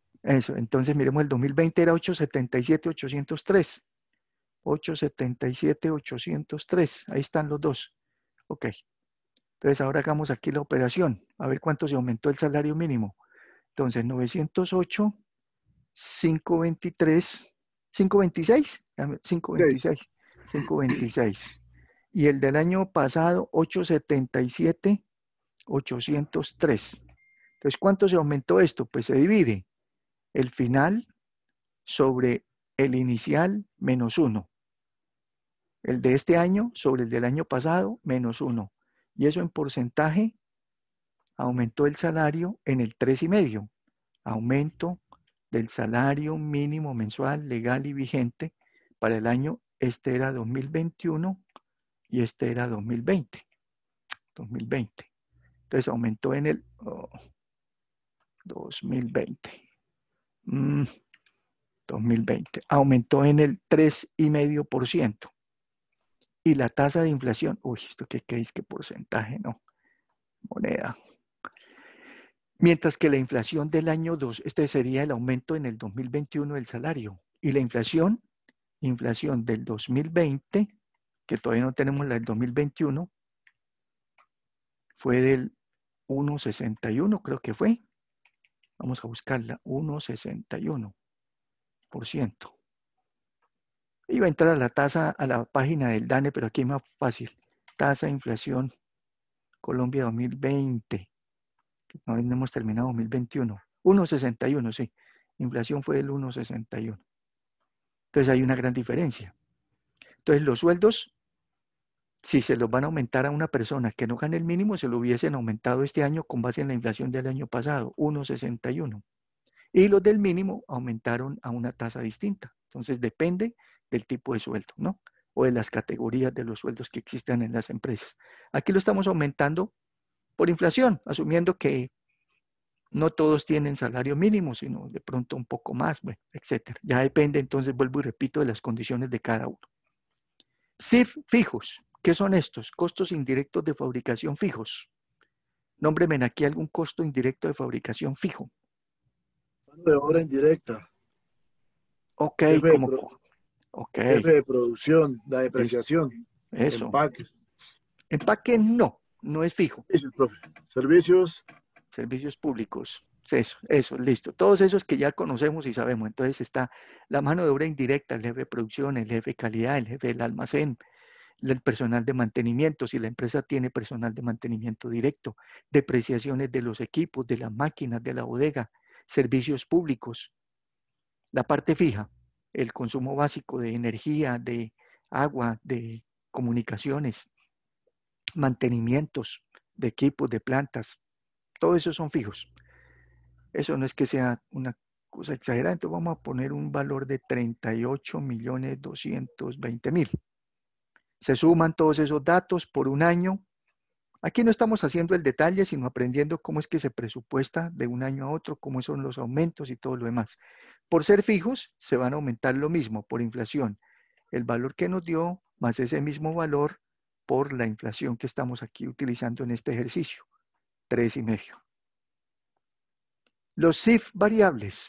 Eso, entonces miremos, el 2020 era 877, 803. 877, 803. Ahí están los dos. Ok. Entonces ahora hagamos aquí la operación. A ver cuánto se aumentó el salario mínimo. Entonces 908, 523, 526, 526, 526. Y el del año pasado, 877, 803. Entonces, ¿cuánto se aumentó esto? Pues se divide el final sobre el inicial menos uno. El de este año sobre el del año pasado menos uno. Y eso en porcentaje aumentó el salario en el tres y medio. Aumento del salario mínimo mensual legal y vigente para el año, este era 2021 y este era 2020. 2020. Entonces aumentó en el 2020. 2020, mm, aumentó en el 3,5%. Y la tasa de inflación, uy, ¿esto qué creéis que porcentaje? No, moneda. Mientras que la inflación del año 2, este sería el aumento en el 2021 del salario. Y la inflación, inflación del 2020, que todavía no tenemos la del 2021, fue del 1,61, creo que fue. Vamos a buscarla, 1,61%. Iba a entrar a la tasa, a la página del DANE, pero aquí es más fácil. Tasa de inflación Colombia 2020. No hemos terminado 2021. 1,61, sí. Inflación fue del 1,61. Entonces hay una gran diferencia. Entonces los sueldos si se los van a aumentar a una persona que no gana el mínimo, se lo hubiesen aumentado este año con base en la inflación del año pasado, 1,61. Y los del mínimo aumentaron a una tasa distinta. Entonces depende del tipo de sueldo, ¿no? O de las categorías de los sueldos que existan en las empresas. Aquí lo estamos aumentando por inflación, asumiendo que no todos tienen salario mínimo, sino de pronto un poco más, bueno, etcétera. Ya depende, entonces vuelvo y repito, de las condiciones de cada uno. CIF fijos, ¿Qué son estos? Costos indirectos de fabricación fijos. Nómbreme aquí algún costo indirecto de fabricación fijo. Mano De obra indirecta. Ok, como... De de producción, la depreciación. Eso. Empaque. Empaque no, no es fijo. Servicios. Servicios públicos. Eso, eso, listo. Todos esos que ya conocemos y sabemos. Entonces está la mano de obra indirecta, el jefe de producción, el jefe de calidad, el jefe del almacén, el personal de mantenimiento, si la empresa tiene personal de mantenimiento directo, depreciaciones de los equipos, de las máquinas, de la bodega, servicios públicos, la parte fija, el consumo básico de energía, de agua, de comunicaciones, mantenimientos de equipos, de plantas, todo eso son fijos. Eso no es que sea una cosa exagerada, entonces vamos a poner un valor de 38.220.000, millones se suman todos esos datos por un año. Aquí no estamos haciendo el detalle, sino aprendiendo cómo es que se presupuesta de un año a otro, cómo son los aumentos y todo lo demás. Por ser fijos, se van a aumentar lo mismo por inflación. El valor que nos dio más ese mismo valor por la inflación que estamos aquí utilizando en este ejercicio, tres y medio. Los SIF variables,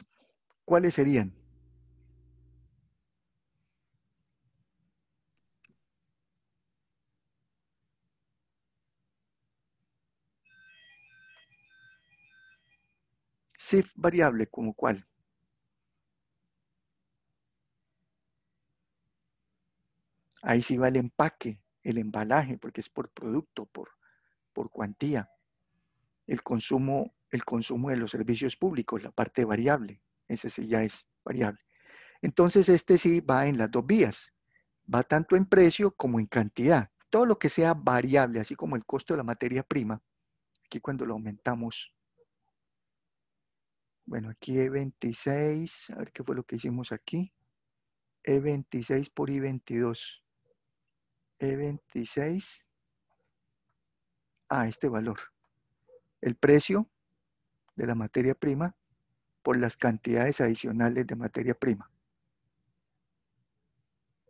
¿cuáles serían? SIF variable, ¿como cuál? Ahí sí va el empaque, el embalaje, porque es por producto, por, por cuantía. El consumo, el consumo de los servicios públicos, la parte variable, ese sí ya es variable. Entonces este sí va en las dos vías, va tanto en precio como en cantidad. Todo lo que sea variable, así como el costo de la materia prima, aquí cuando lo aumentamos bueno, aquí E26, a ver qué fue lo que hicimos aquí. E26 por I22. E26 a este valor. El precio de la materia prima por las cantidades adicionales de materia prima.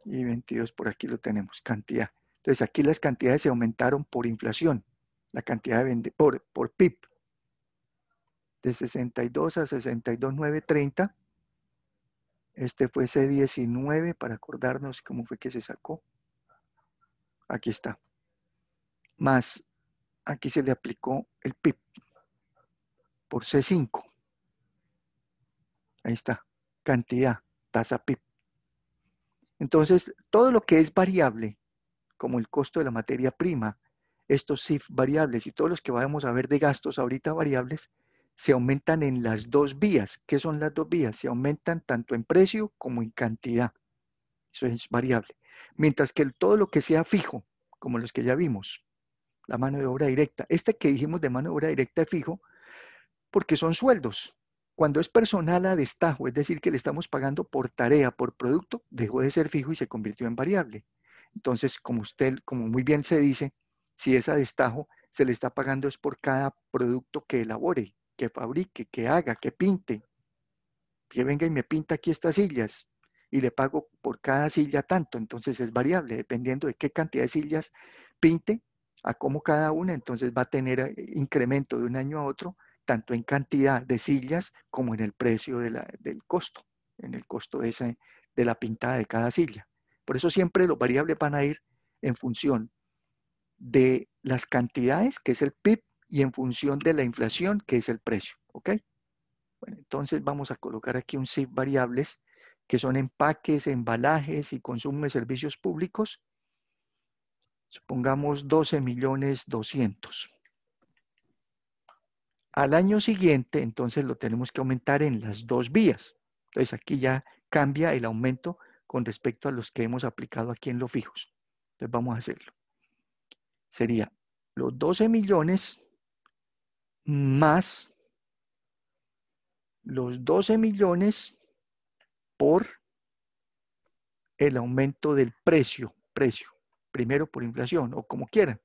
Y 22 por aquí lo tenemos, cantidad. Entonces aquí las cantidades se aumentaron por inflación, la cantidad de por, por PIB de 62 a 62,930. Este fue C19 para acordarnos cómo fue que se sacó. Aquí está. Más, aquí se le aplicó el PIB por C5. Ahí está. Cantidad, tasa PIB. Entonces, todo lo que es variable, como el costo de la materia prima, estos SIF variables y todos los que vamos a ver de gastos ahorita variables, se aumentan en las dos vías. ¿Qué son las dos vías? Se aumentan tanto en precio como en cantidad. Eso es variable. Mientras que todo lo que sea fijo, como los que ya vimos, la mano de obra directa. Este que dijimos de mano de obra directa es fijo, porque son sueldos. Cuando es personal a destajo, es decir, que le estamos pagando por tarea, por producto, dejó de ser fijo y se convirtió en variable. Entonces, como usted, como muy bien se dice, si es a destajo, se le está pagando es por cada producto que elabore, que fabrique, que haga, que pinte, que venga y me pinta aquí estas sillas y le pago por cada silla tanto, entonces es variable, dependiendo de qué cantidad de sillas pinte, a cómo cada una, entonces va a tener eh, incremento de un año a otro, tanto en cantidad de sillas como en el precio del costo, en el costo de, esa, de la pintada de cada silla. Por eso siempre los variables van a ir en función de las cantidades, que es el PIB, y en función de la inflación, que es el precio, ¿ok? Bueno, entonces vamos a colocar aquí un SIF variables que son empaques, embalajes y consumo de servicios públicos. Supongamos 12 millones 200. Al año siguiente, entonces lo tenemos que aumentar en las dos vías. Entonces aquí ya cambia el aumento con respecto a los que hemos aplicado aquí en los fijos. Entonces vamos a hacerlo. Sería los 12 millones más los 12 millones por el aumento del precio, precio, primero por inflación o como quieran.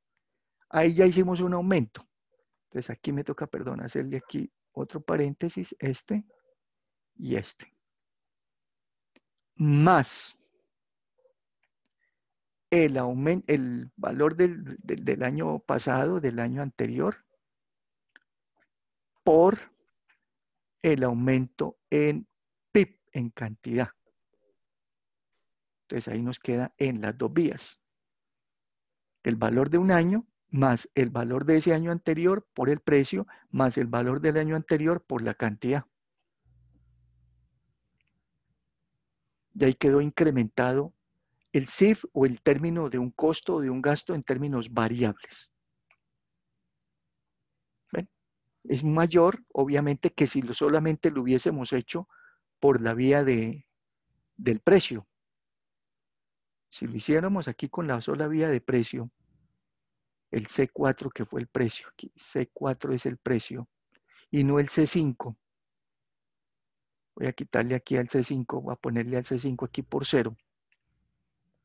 Ahí ya hicimos un aumento. Entonces aquí me toca, perdón, hacerle aquí otro paréntesis, este y este. Más el, aumento, el valor del año pasado, del año anterior, por el aumento en PIB, en cantidad. Entonces ahí nos queda en las dos vías. El valor de un año más el valor de ese año anterior por el precio, más el valor del año anterior por la cantidad. Y ahí quedó incrementado el CIF o el término de un costo o de un gasto en términos variables. es mayor, obviamente, que si lo solamente lo hubiésemos hecho por la vía de, del precio. Si lo hiciéramos aquí con la sola vía de precio, el C4 que fue el precio, C4 es el precio, y no el C5. Voy a quitarle aquí al C5, voy a ponerle al C5 aquí por cero.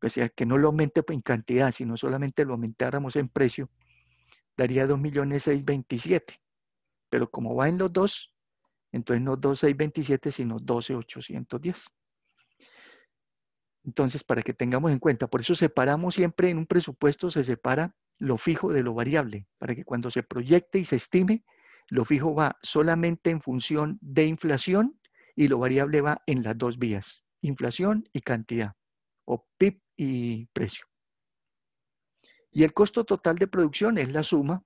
O sea, que no lo aumente en cantidad, sino solamente lo aumentáramos en precio, daría 2.627. Pero como va en los dos, entonces no 2,627, sino 12,810. Entonces, para que tengamos en cuenta, por eso separamos siempre en un presupuesto, se separa lo fijo de lo variable, para que cuando se proyecte y se estime, lo fijo va solamente en función de inflación y lo variable va en las dos vías, inflación y cantidad, o PIB y precio. Y el costo total de producción es la suma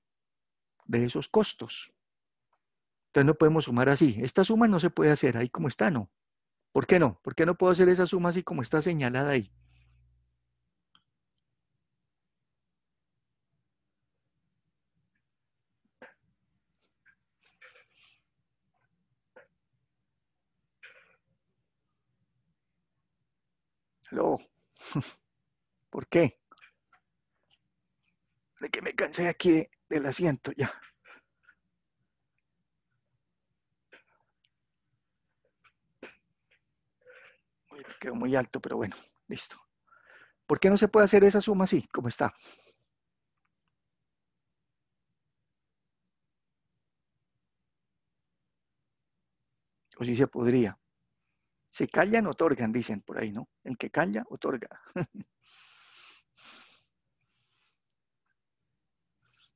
de esos costos. Entonces no podemos sumar así. Esta suma no se puede hacer ahí como está, ¿no? ¿Por qué no? ¿Por qué no puedo hacer esa suma así como está señalada ahí? Hello. ¿Por qué? De que me cansé aquí del asiento ya. quedó muy alto, pero bueno, listo. ¿Por qué no se puede hacer esa suma así, como está? O si se podría. Se callan, otorgan, dicen por ahí, ¿no? El que calla, otorga.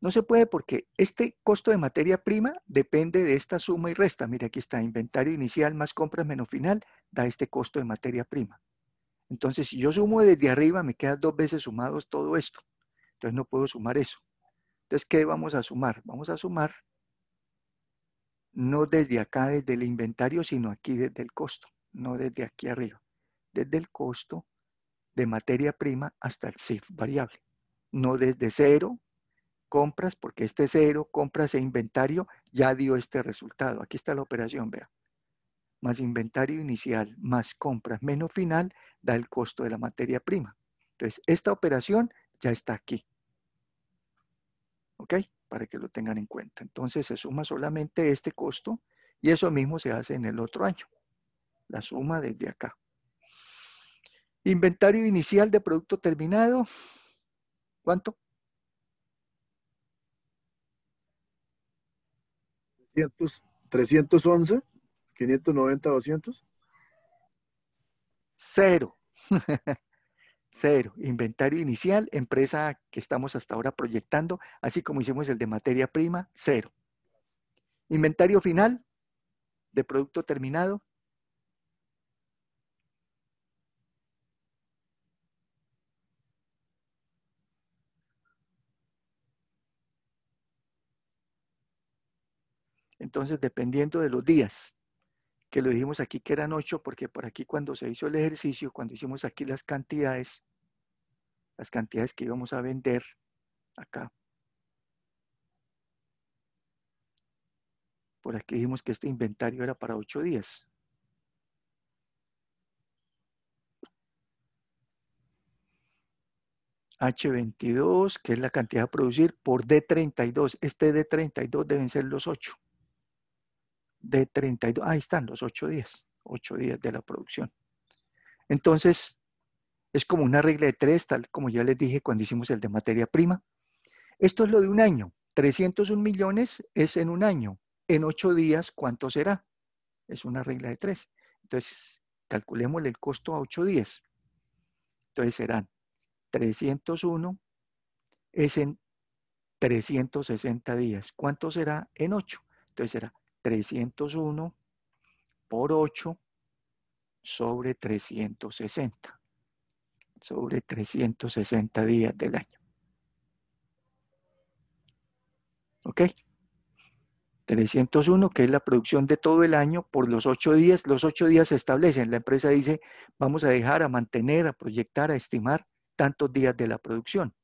No se puede porque este costo de materia prima depende de esta suma y resta. Mira, aquí está, inventario inicial más compras menos final da este costo de materia prima. Entonces, si yo sumo desde arriba, me quedan dos veces sumados todo esto. Entonces, no puedo sumar eso. Entonces, ¿qué vamos a sumar? Vamos a sumar no desde acá, desde el inventario, sino aquí desde el costo, no desde aquí arriba. Desde el costo de materia prima hasta el SIF variable. No desde cero, compras, porque este cero, compras e inventario ya dio este resultado. Aquí está la operación, vea. Más inventario inicial, más compras, menos final, da el costo de la materia prima. Entonces, esta operación ya está aquí. ¿Ok? Para que lo tengan en cuenta. Entonces, se suma solamente este costo y eso mismo se hace en el otro año. La suma desde acá. Inventario inicial de producto terminado. ¿Cuánto? 311, 590, 200? Cero. Cero. Inventario inicial, empresa que estamos hasta ahora proyectando, así como hicimos el de materia prima, cero. Inventario final de producto terminado, Entonces, dependiendo de los días, que lo dijimos aquí que eran ocho, porque por aquí cuando se hizo el ejercicio, cuando hicimos aquí las cantidades, las cantidades que íbamos a vender acá. Por aquí dijimos que este inventario era para ocho días. H22, que es la cantidad a producir, por D32. Este D32 deben ser los 8 de 32, ahí están los 8 días, 8 días de la producción. Entonces, es como una regla de tres, tal como ya les dije cuando hicimos el de materia prima. Esto es lo de un año. 301 millones es en un año. En 8 días, ¿cuánto será? Es una regla de tres. Entonces, calculemos el costo a 8 días. Entonces serán 301 es en 360 días. ¿Cuánto será en 8? Entonces será 301 por 8 sobre 360, sobre 360 días del año. ¿Ok? 301, que es la producción de todo el año por los 8 días. Los 8 días se establecen. La empresa dice, vamos a dejar, a mantener, a proyectar, a estimar tantos días de la producción.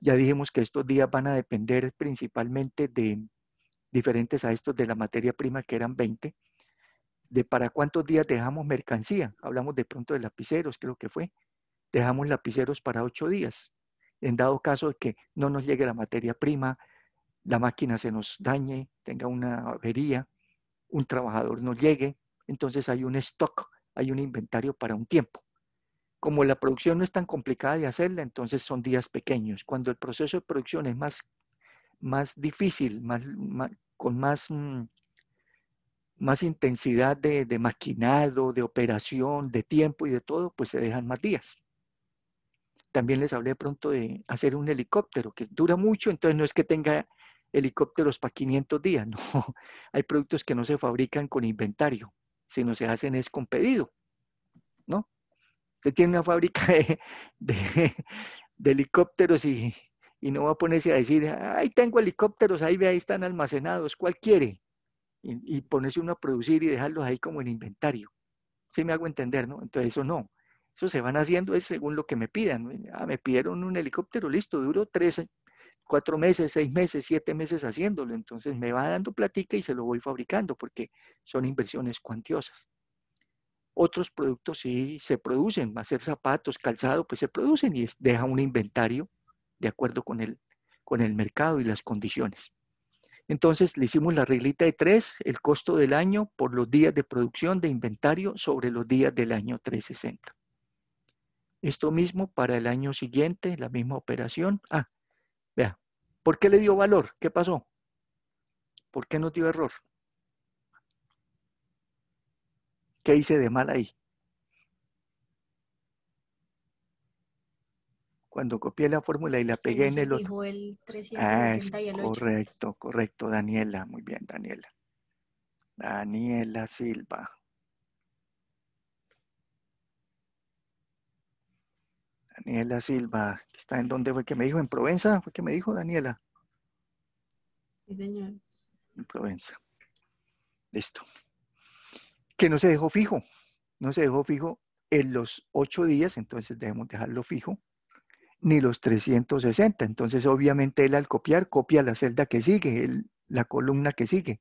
Ya dijimos que estos días van a depender principalmente de diferentes a estos de la materia prima, que eran 20, de para cuántos días dejamos mercancía. Hablamos de pronto de lapiceros, creo que fue. Dejamos lapiceros para ocho días. En dado caso de que no nos llegue la materia prima, la máquina se nos dañe, tenga una avería, un trabajador no llegue, entonces hay un stock, hay un inventario para un tiempo. Como la producción no es tan complicada de hacerla, entonces son días pequeños. Cuando el proceso de producción es más más difícil, más, con más, mm, más intensidad de, maquinado, de operación, de tiempo y de todo, pues se dejan más días. También les hablé pronto de hacer un helicóptero, que dura mucho, entonces no es que tenga helicópteros para 500 días, no. Hay productos que no se fabrican con inventario, sino se hacen es con pedido, ¿no? Usted tiene una fábrica de, de helicópteros y, y no va a ponerse a decir, ahí tengo helicópteros, ahí ve, ahí están almacenados, ¿cuál quiere? Y, ponerse uno a producir y dejarlos ahí como en inventario. ¿Sí me hago entender, no? Entonces eso no. Eso se van haciendo es según lo que me pidan. Ah, me pidieron un helicóptero, listo, duró tres, cuatro meses, seis meses, siete meses haciéndolo. Entonces me va dando platica y se lo voy fabricando porque son inversiones cuantiosas. Otros productos sí se producen, a va ser zapatos, calzado, pues se producen y deja un inventario de acuerdo con el, con el mercado y las condiciones. Entonces le hicimos la reglita de tres, el costo del año por los días de producción de inventario sobre los días del año 360. Esto mismo para el año siguiente, la misma operación. Ah, vea, ¿por qué le dio valor? ¿Qué pasó? ¿Por qué no dio error? ¿Qué hice de mal ahí? cuando copié la fórmula y la pegué en el otro. el 368. Ah, correcto, correcto, Daniela. Muy bien, Daniela. Daniela Silva. Daniela Silva, está en dónde fue que me dijo, en Provenza, fue que me dijo Daniela. Sí, señor. En Provenza. Listo. Que no se dejó fijo, no se dejó fijo en los ocho días, entonces debemos dejarlo fijo ni los 360. Entonces, obviamente, él al copiar, copia la celda que sigue, la columna que sigue.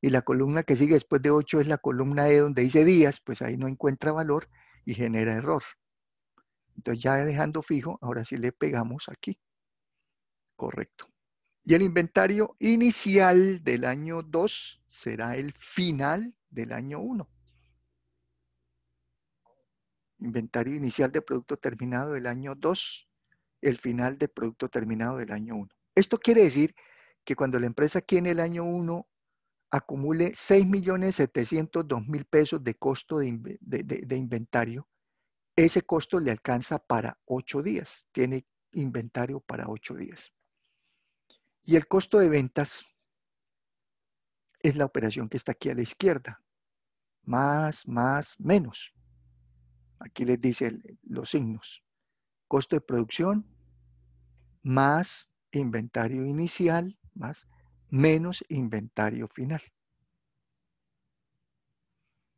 Y la columna que sigue después de 8 es la columna E donde dice días, pues ahí no encuentra valor y genera error. Entonces, ya dejando fijo, ahora sí le pegamos aquí. Correcto. Y el inventario inicial del año 2 será el final del año 1. Inventario inicial de producto terminado del año 2 el final de producto terminado del año 1. Esto quiere decir que cuando la empresa aquí en el año 1 acumule 6.702.000 pesos de costo de, de, inventario, ese costo le alcanza para 8 días. Tiene inventario para 8 días. Y el costo de ventas es la operación que está aquí a la izquierda. Más, más, menos. Aquí les dice los signos. Costo de producción más inventario inicial, más menos inventario final.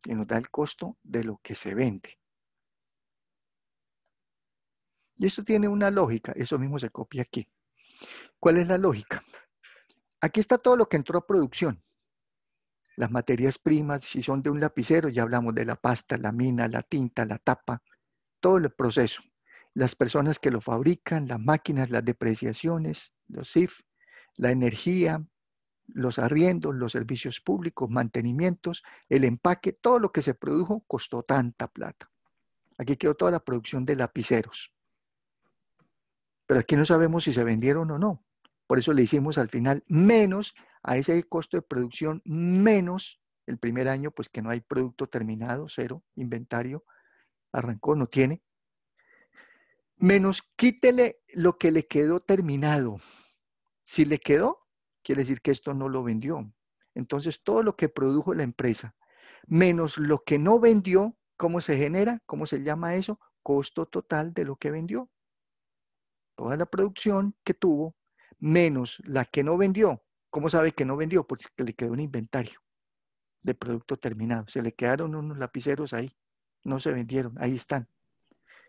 Y nos da el costo de lo que se vende. Y eso tiene una lógica, eso mismo se copia aquí. ¿Cuál es la lógica? Aquí está todo lo que entró a producción. Las materias primas, si son de un lapicero, ya hablamos de la pasta, la mina, la tinta, la tapa, todo el proceso las personas que lo fabrican, las máquinas, las depreciaciones, los CIF, la energía, los arriendos, los servicios públicos, mantenimientos, el empaque, todo lo que se produjo costó tanta plata. Aquí quedó toda la producción de lapiceros. Pero aquí no sabemos si se vendieron o no. Por eso le hicimos al final menos a ese costo de producción, menos el primer año, pues que no hay producto terminado, cero, inventario, arrancó, no tiene, menos quítele lo que le quedó terminado. Si le quedó, quiere decir que esto no lo vendió. Entonces, todo lo que produjo la empresa, menos lo que no vendió, ¿cómo se genera? ¿Cómo se llama eso? Costo total de lo que vendió. Toda la producción que tuvo, menos la que no vendió. ¿Cómo sabe que no vendió? Porque pues le quedó un inventario de producto terminado. Se le quedaron unos lapiceros ahí. No se vendieron, ahí están.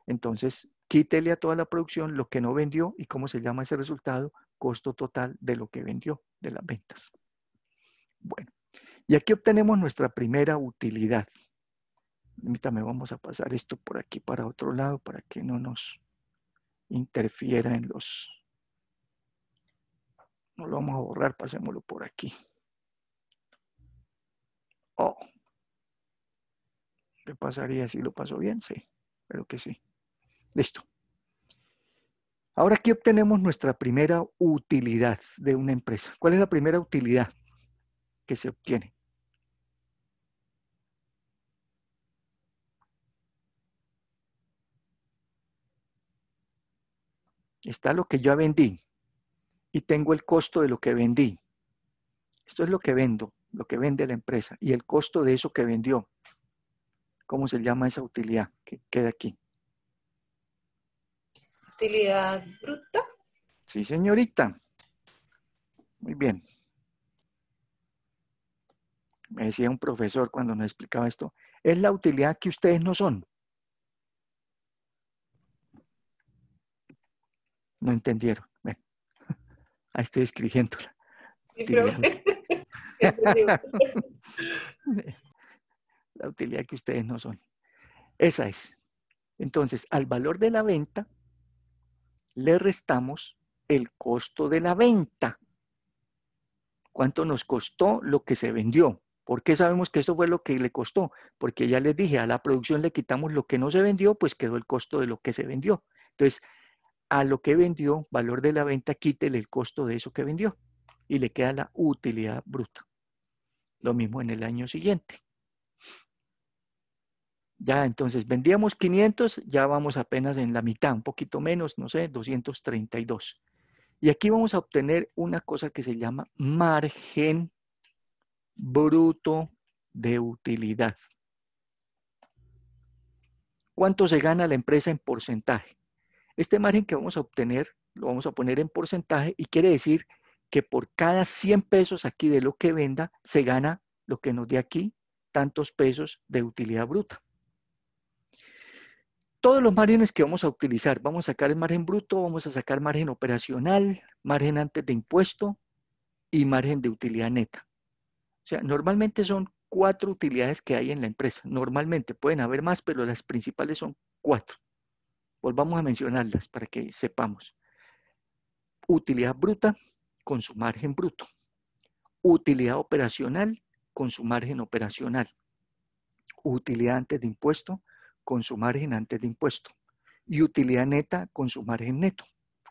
Entonces, Quítele a toda la producción lo que no vendió y cómo se llama ese resultado, costo total de lo que vendió, de las ventas. Bueno, y aquí obtenemos nuestra primera utilidad. Permítame, vamos a pasar esto por aquí para otro lado para que no nos interfiera en los... No lo vamos a borrar, pasémoslo por aquí. Oh. ¿Qué pasaría si lo paso bien? Sí, pero que sí. Listo. Ahora aquí obtenemos nuestra primera utilidad de una empresa. ¿Cuál es la primera utilidad que se obtiene? Está lo que yo vendí y tengo el costo de lo que vendí. Esto es lo que vendo, lo que vende la empresa y el costo de eso que vendió. ¿Cómo se llama esa utilidad que queda aquí? ¿Utilidad bruta. Sí, señorita. Muy bien. Me decía un profesor cuando nos explicaba esto, es la utilidad que ustedes no son. No entendieron. ahí estoy escribiéndola. la utilidad que ustedes no son. Esa es. Entonces, al valor de la venta, le restamos el costo de la venta. ¿Cuánto nos costó lo que se vendió? ¿Por qué sabemos que eso fue lo que le costó? Porque ya les dije, a la producción le quitamos lo que no se vendió, pues quedó el costo de lo que se vendió. Entonces, a lo que vendió, valor de la venta, quítele el costo de eso que vendió y le queda la utilidad bruta. Lo mismo en el año siguiente. Ya entonces vendíamos 500, ya vamos apenas en la mitad, un poquito menos, no sé, 232. Y aquí vamos a obtener una cosa que se llama margen bruto de utilidad. ¿Cuánto se gana la empresa en porcentaje? Este margen que vamos a obtener lo vamos a poner en porcentaje y quiere decir que por cada 100 pesos aquí de lo que venda se gana lo que nos dé aquí tantos pesos de utilidad bruta todos los márgenes que vamos a utilizar, vamos a sacar el margen bruto, vamos a sacar margen operacional, margen antes de impuesto y margen de utilidad neta. O sea, normalmente son cuatro utilidades que hay en la empresa. Normalmente pueden haber más, pero las principales son cuatro. Volvamos a mencionarlas para que sepamos. Utilidad bruta con su margen bruto. Utilidad operacional con su margen operacional. Utilidad antes de impuesto con su margen antes de impuesto y utilidad neta con su margen neto.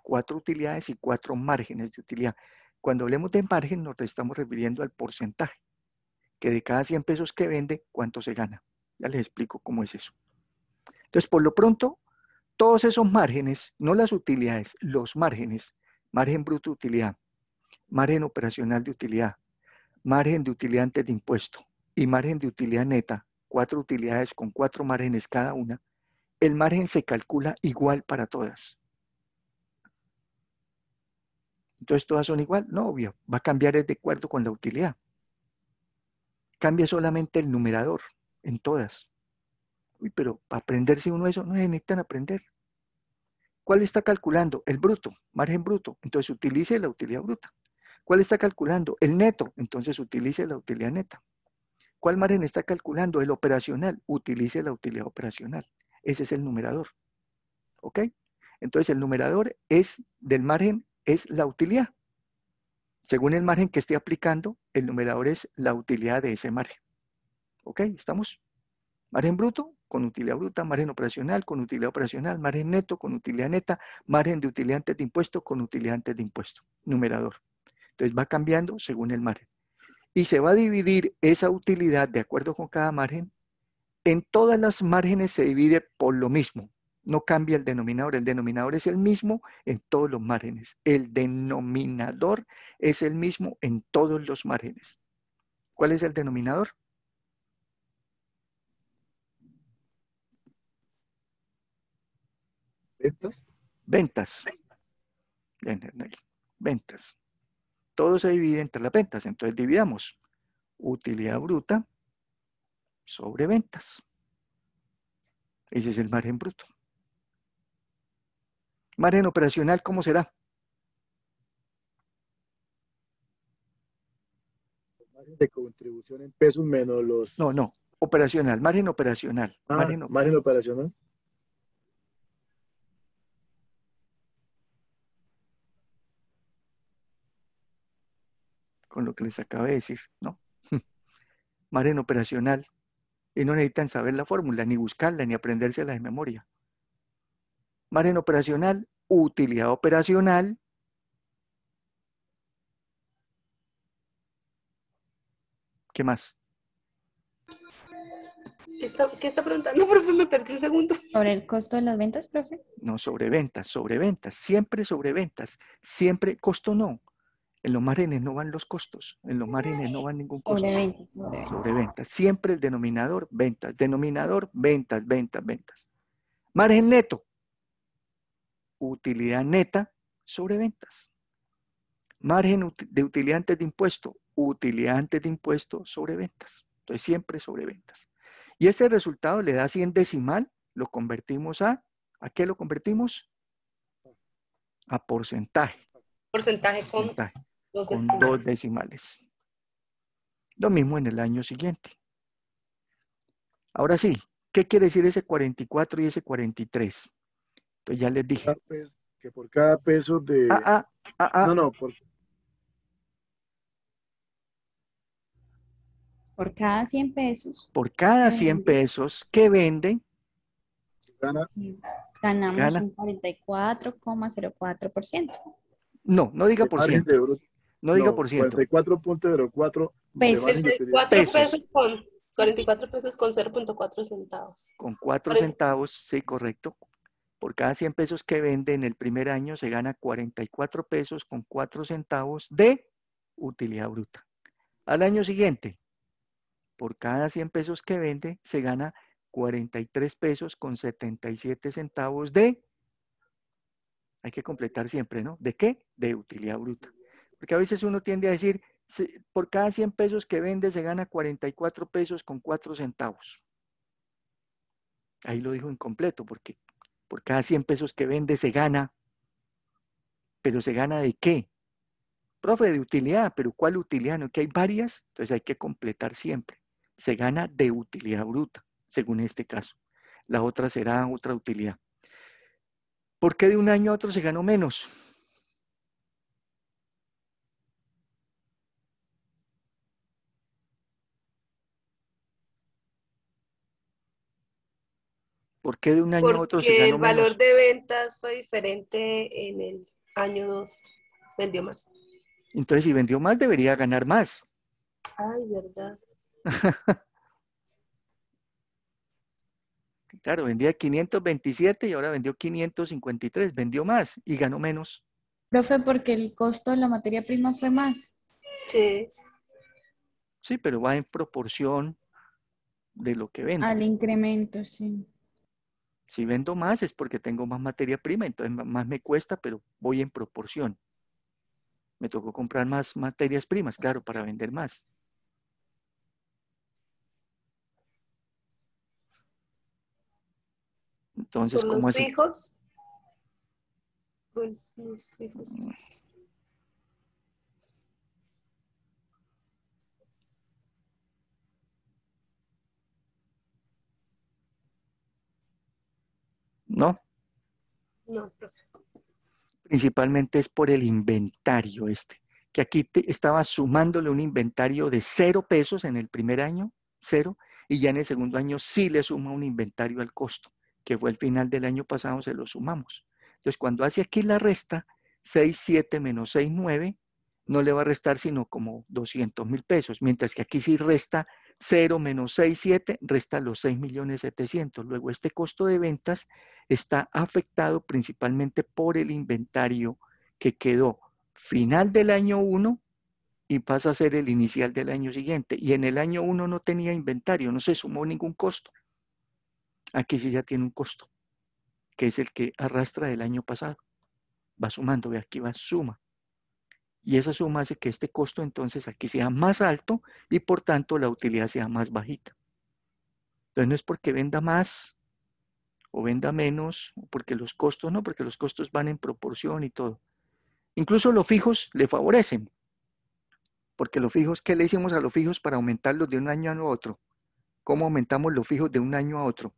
Cuatro utilidades y cuatro márgenes de utilidad. Cuando hablemos de margen nos estamos refiriendo al porcentaje, que de cada 100 pesos que vende, cuánto se gana. Ya les explico cómo es eso. Entonces, por lo pronto, todos esos márgenes, no las utilidades, los márgenes, margen bruto de utilidad, margen operacional de utilidad, margen de utilidad antes de impuesto y margen de utilidad neta cuatro utilidades con cuatro márgenes cada una, el margen se calcula igual para todas. Entonces, ¿todas son igual? No, obvio. Va a cambiar de acuerdo con la utilidad. Cambia solamente el numerador en todas. Uy, pero para aprenderse uno eso, no se necesitan aprender. ¿Cuál está calculando? El bruto, margen bruto. Entonces, utilice la utilidad bruta. ¿Cuál está calculando? El neto. Entonces, utilice la utilidad neta. ¿Cuál margen está calculando? El operacional. Utilice la utilidad operacional. Ese es el numerador. ¿Ok? Entonces el numerador es del margen es la utilidad. Según el margen que esté aplicando, el numerador es la utilidad de ese margen. ¿Ok? ¿Estamos? Margen bruto con utilidad bruta, margen operacional con utilidad operacional, margen neto con utilidad neta, margen de utilidad antes de impuesto con utilidad antes de impuesto. Numerador. Entonces va cambiando según el margen y se va a dividir esa utilidad de acuerdo con cada margen. En todas las márgenes se divide por lo mismo. No cambia el denominador. El denominador es el mismo en todos los márgenes. El denominador es el mismo en todos los márgenes. ¿Cuál es el denominador? Ventas. Ventas. Ventas todo se divide entre las ventas. Entonces dividamos utilidad bruta sobre ventas. Ese es el margen bruto. Margen operacional, ¿cómo será? Margen de contribución en pesos menos los... No, no, operacional, margen operacional. margen, ah, margen operacional. con lo que les acabo de decir, ¿no? Maren operacional. Y eh, no necesitan saber la fórmula, ni buscarla, ni aprendérsela de memoria. Maren operacional, utilidad operacional. ¿Qué más? ¿Qué está, ¿Qué está, preguntando, profe? Me perdí un segundo. ¿Sobre el costo de las ventas, profe? No, sobre ventas, sobre ventas, siempre sobre ventas, siempre costo no. En los márgenes no van los costos, en los márgenes no van ningún costo. Sobreventas. Sobre Siempre el denominador, ventas. Denominador, ventas, ventas, ventas. Margen neto, utilidad neta sobre ventas. Margen de utilidad antes de impuesto, utilidad antes de impuesto sobre ventas. Entonces siempre sobre ventas. Y ese resultado le da 100 decimal, lo convertimos a, ¿a qué lo convertimos? A porcentaje. Porcentaje con con dos decimales. Lo mismo en el año siguiente. Ahora sí, ¿qué quiere decir ese 44 y ese 43? Pues ya les dije. Que por cada peso de... Ah, ah, ah, ah. no, no, por... Por cada 100 pesos. Por cada 100 pesos que venden. Ganamos un 44,04%. No, no diga por ciento. No, diga por ciento. 44.04 pues pesos. con 44 pesos con 0.4 centavos. Con 4 centavos, sí, correcto. Por cada 100 pesos que vende en el primer año se gana 44 pesos con 4 centavos de utilidad bruta. Al año siguiente, por cada 100 pesos que vende se gana 43 pesos con 77 centavos de, hay que completar siempre, ¿no? ¿De qué? De utilidad bruta. Porque a veces uno tiende a decir, por cada 100 pesos que vende se gana 44 pesos con 4 centavos. Ahí lo dijo incompleto, porque por cada 100 pesos que vende se gana. Pero se gana de qué? Profe, de utilidad, pero ¿cuál utilidad? No, que hay varias, entonces hay que completar siempre. Se gana de utilidad bruta, según este caso. La otra será otra utilidad. ¿Por qué de un año a otro se ganó menos? ¿Por qué de un año a otro se ganó el valor de ventas fue diferente en el año 2. Vendió más. Entonces, si vendió más, debería ganar más. Ay, verdad. claro, vendía 527 y ahora vendió 553, vendió más y ganó menos. Profe, porque el costo de la materia prima fue más. Sí. Sí, pero va en proporción de lo que vende. Al incremento, sí. Si vendo más es porque tengo más materia prima, entonces más me cuesta, pero voy en proporción. Me tocó comprar más materias primas, claro, para vender más. Entonces, ¿Con ¿cómo es? hijos? Con los hijos. No, Principalmente es por el inventario este, que aquí estaba sumándole un inventario de cero pesos en el primer año, cero, y ya en el segundo año sí le suma un inventario al costo, que fue el final del año pasado, se lo sumamos. Entonces, cuando hace aquí la resta, 6,7 menos 6,9, no le va a restar sino como 200 mil pesos, mientras que aquí sí resta 0 menos 6, 7, resta los 6 millones Luego, este costo de ventas está afectado principalmente por el inventario que quedó final del año 1 y pasa a ser el inicial del año siguiente. Y en el año 1 no tenía inventario, no se sumó ningún costo. Aquí sí ya tiene un costo, que es el que arrastra del año pasado. Va sumando, ve aquí va suma. Y esa suma hace que este costo entonces aquí sea más alto y por tanto la utilidad sea más bajita. Entonces no es porque venda más o venda menos, porque los costos no, porque los costos van en proporción y todo. Incluso los fijos le favorecen, porque los fijos, ¿qué le hicimos a los fijos para aumentarlos de un año a otro? ¿Cómo aumentamos los fijos de un año a otro?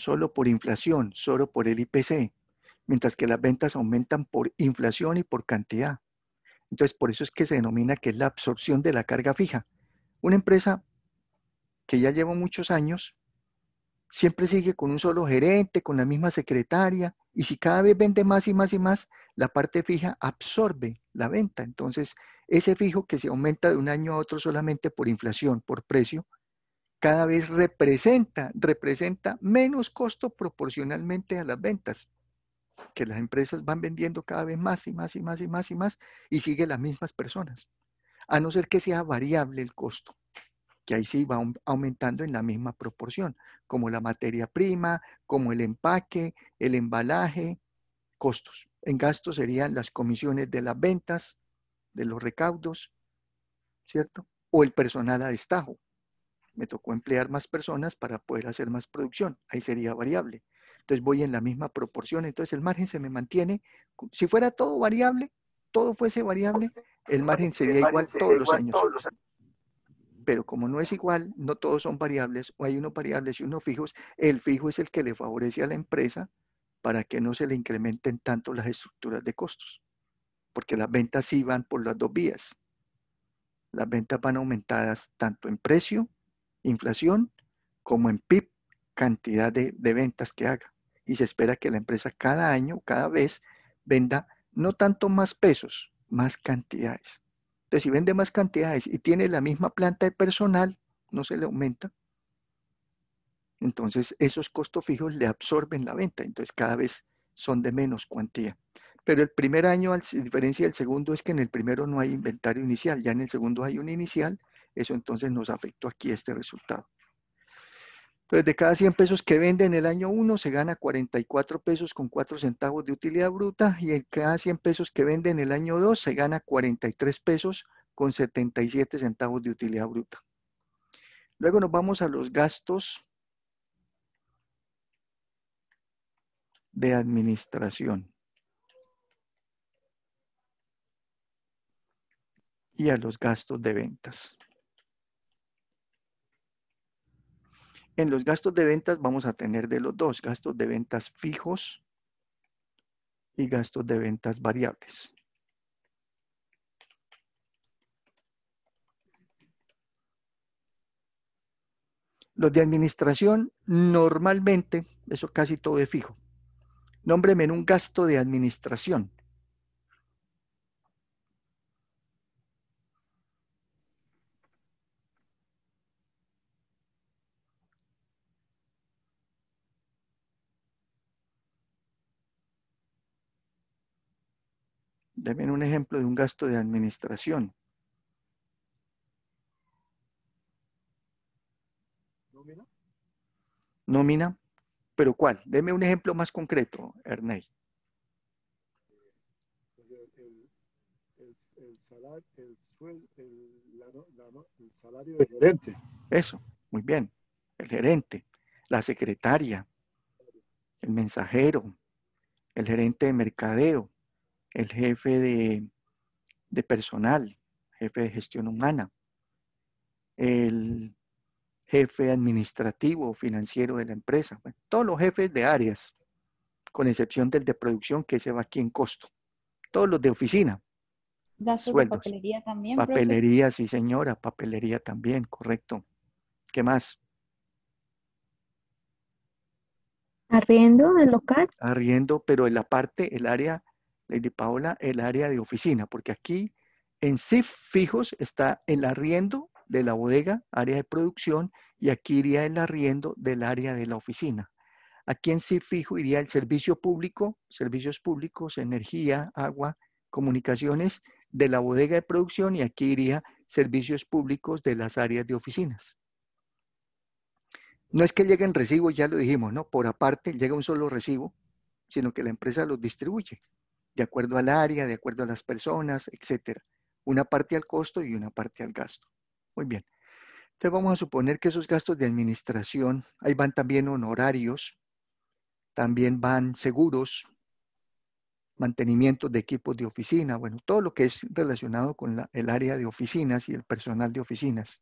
solo por inflación, solo por el IPC, mientras que las ventas aumentan por inflación y por cantidad. Entonces, por eso es que se denomina que es la absorción de la carga fija. Una empresa que ya lleva muchos años, siempre sigue con un solo gerente, con la misma secretaria, y si cada vez vende más y más y más, la parte fija absorbe la venta. Entonces, ese fijo que se aumenta de un año a otro solamente por inflación, por precio, cada vez representa, representa menos costo proporcionalmente a las ventas, que las empresas van vendiendo cada vez más y más y más y más y más y sigue las mismas personas, a no ser que sea variable el costo, que ahí sí va aumentando en la misma proporción, como la materia prima, como el empaque, el embalaje, costos. En gastos serían las comisiones de las ventas, de los recaudos, ¿cierto? O el personal a destajo, me tocó emplear más personas para poder hacer más producción. Ahí sería variable. Entonces voy en la misma proporción. Entonces el margen se me mantiene. Si fuera todo variable, todo fuese variable, el margen sería igual todos los años. Pero como no es igual, no todos son variables, o hay unos variables y unos fijos, el fijo es el que le favorece a la empresa para que no se le incrementen tanto las estructuras de costos, porque las ventas sí van por las dos vías. Las ventas van aumentadas tanto en precio inflación como en PIB, cantidad de, ventas que haga. Y se espera que la empresa cada año, cada vez, venda no tanto más pesos, más cantidades. Entonces, si vende más cantidades y tiene la misma planta de personal, no se le aumenta. Entonces, esos costos fijos le absorben la venta. Entonces, cada vez son de menos cuantía. Pero el primer año, a diferencia del segundo, es que en el primero no hay inventario inicial. Ya en el segundo hay un inicial eso entonces nos afectó aquí este resultado. Entonces, de cada 100 pesos que vende en el año 1, se gana 44 pesos con 4 centavos de utilidad bruta y en cada 100 pesos que vende en el año 2, se gana 43 pesos con 77 centavos de utilidad bruta. Luego nos vamos a los gastos de administración. Y a los gastos de ventas. En los gastos de ventas vamos a tener de los dos, gastos de ventas fijos y gastos de ventas variables. Los de administración normalmente, eso casi todo es fijo. Nómbreme en un gasto de administración. Dame un ejemplo de un gasto de administración. Nómina. Nómina, pero ¿cuál? Deme un ejemplo más concreto, Ernei. el, salario del gerente. Eso, muy bien. El gerente, la secretaria, el mensajero, el gerente de mercadeo, el jefe de, personal, jefe de gestión humana, el jefe administrativo o financiero de la empresa, todos los jefes de áreas, con excepción del de producción, que se va aquí en costo, todos los de oficina. Da de papelería también. Papelería, sí señora, papelería también, correcto. ¿Qué más? Arriendo del local. Arriendo, pero en la parte, el área de Paola, el área de oficina, porque aquí en CIF fijos está el arriendo de la bodega, área de producción, y aquí iría el arriendo del área de la oficina. Aquí en CIF fijo iría el servicio público, servicios públicos, energía, agua, comunicaciones de la bodega de producción y aquí iría servicios públicos de las áreas de oficinas. No es que lleguen recibos, ya lo dijimos, ¿no? Por aparte llega un solo recibo, sino que la empresa los distribuye de acuerdo al área, de acuerdo a las personas, etcétera. Una parte al costo y una parte al gasto. Muy bien. Entonces vamos a suponer que esos gastos de administración, ahí van también honorarios, también van seguros, mantenimiento de equipos de oficina, bueno, todo lo que es relacionado con el área de oficinas y el personal de oficinas.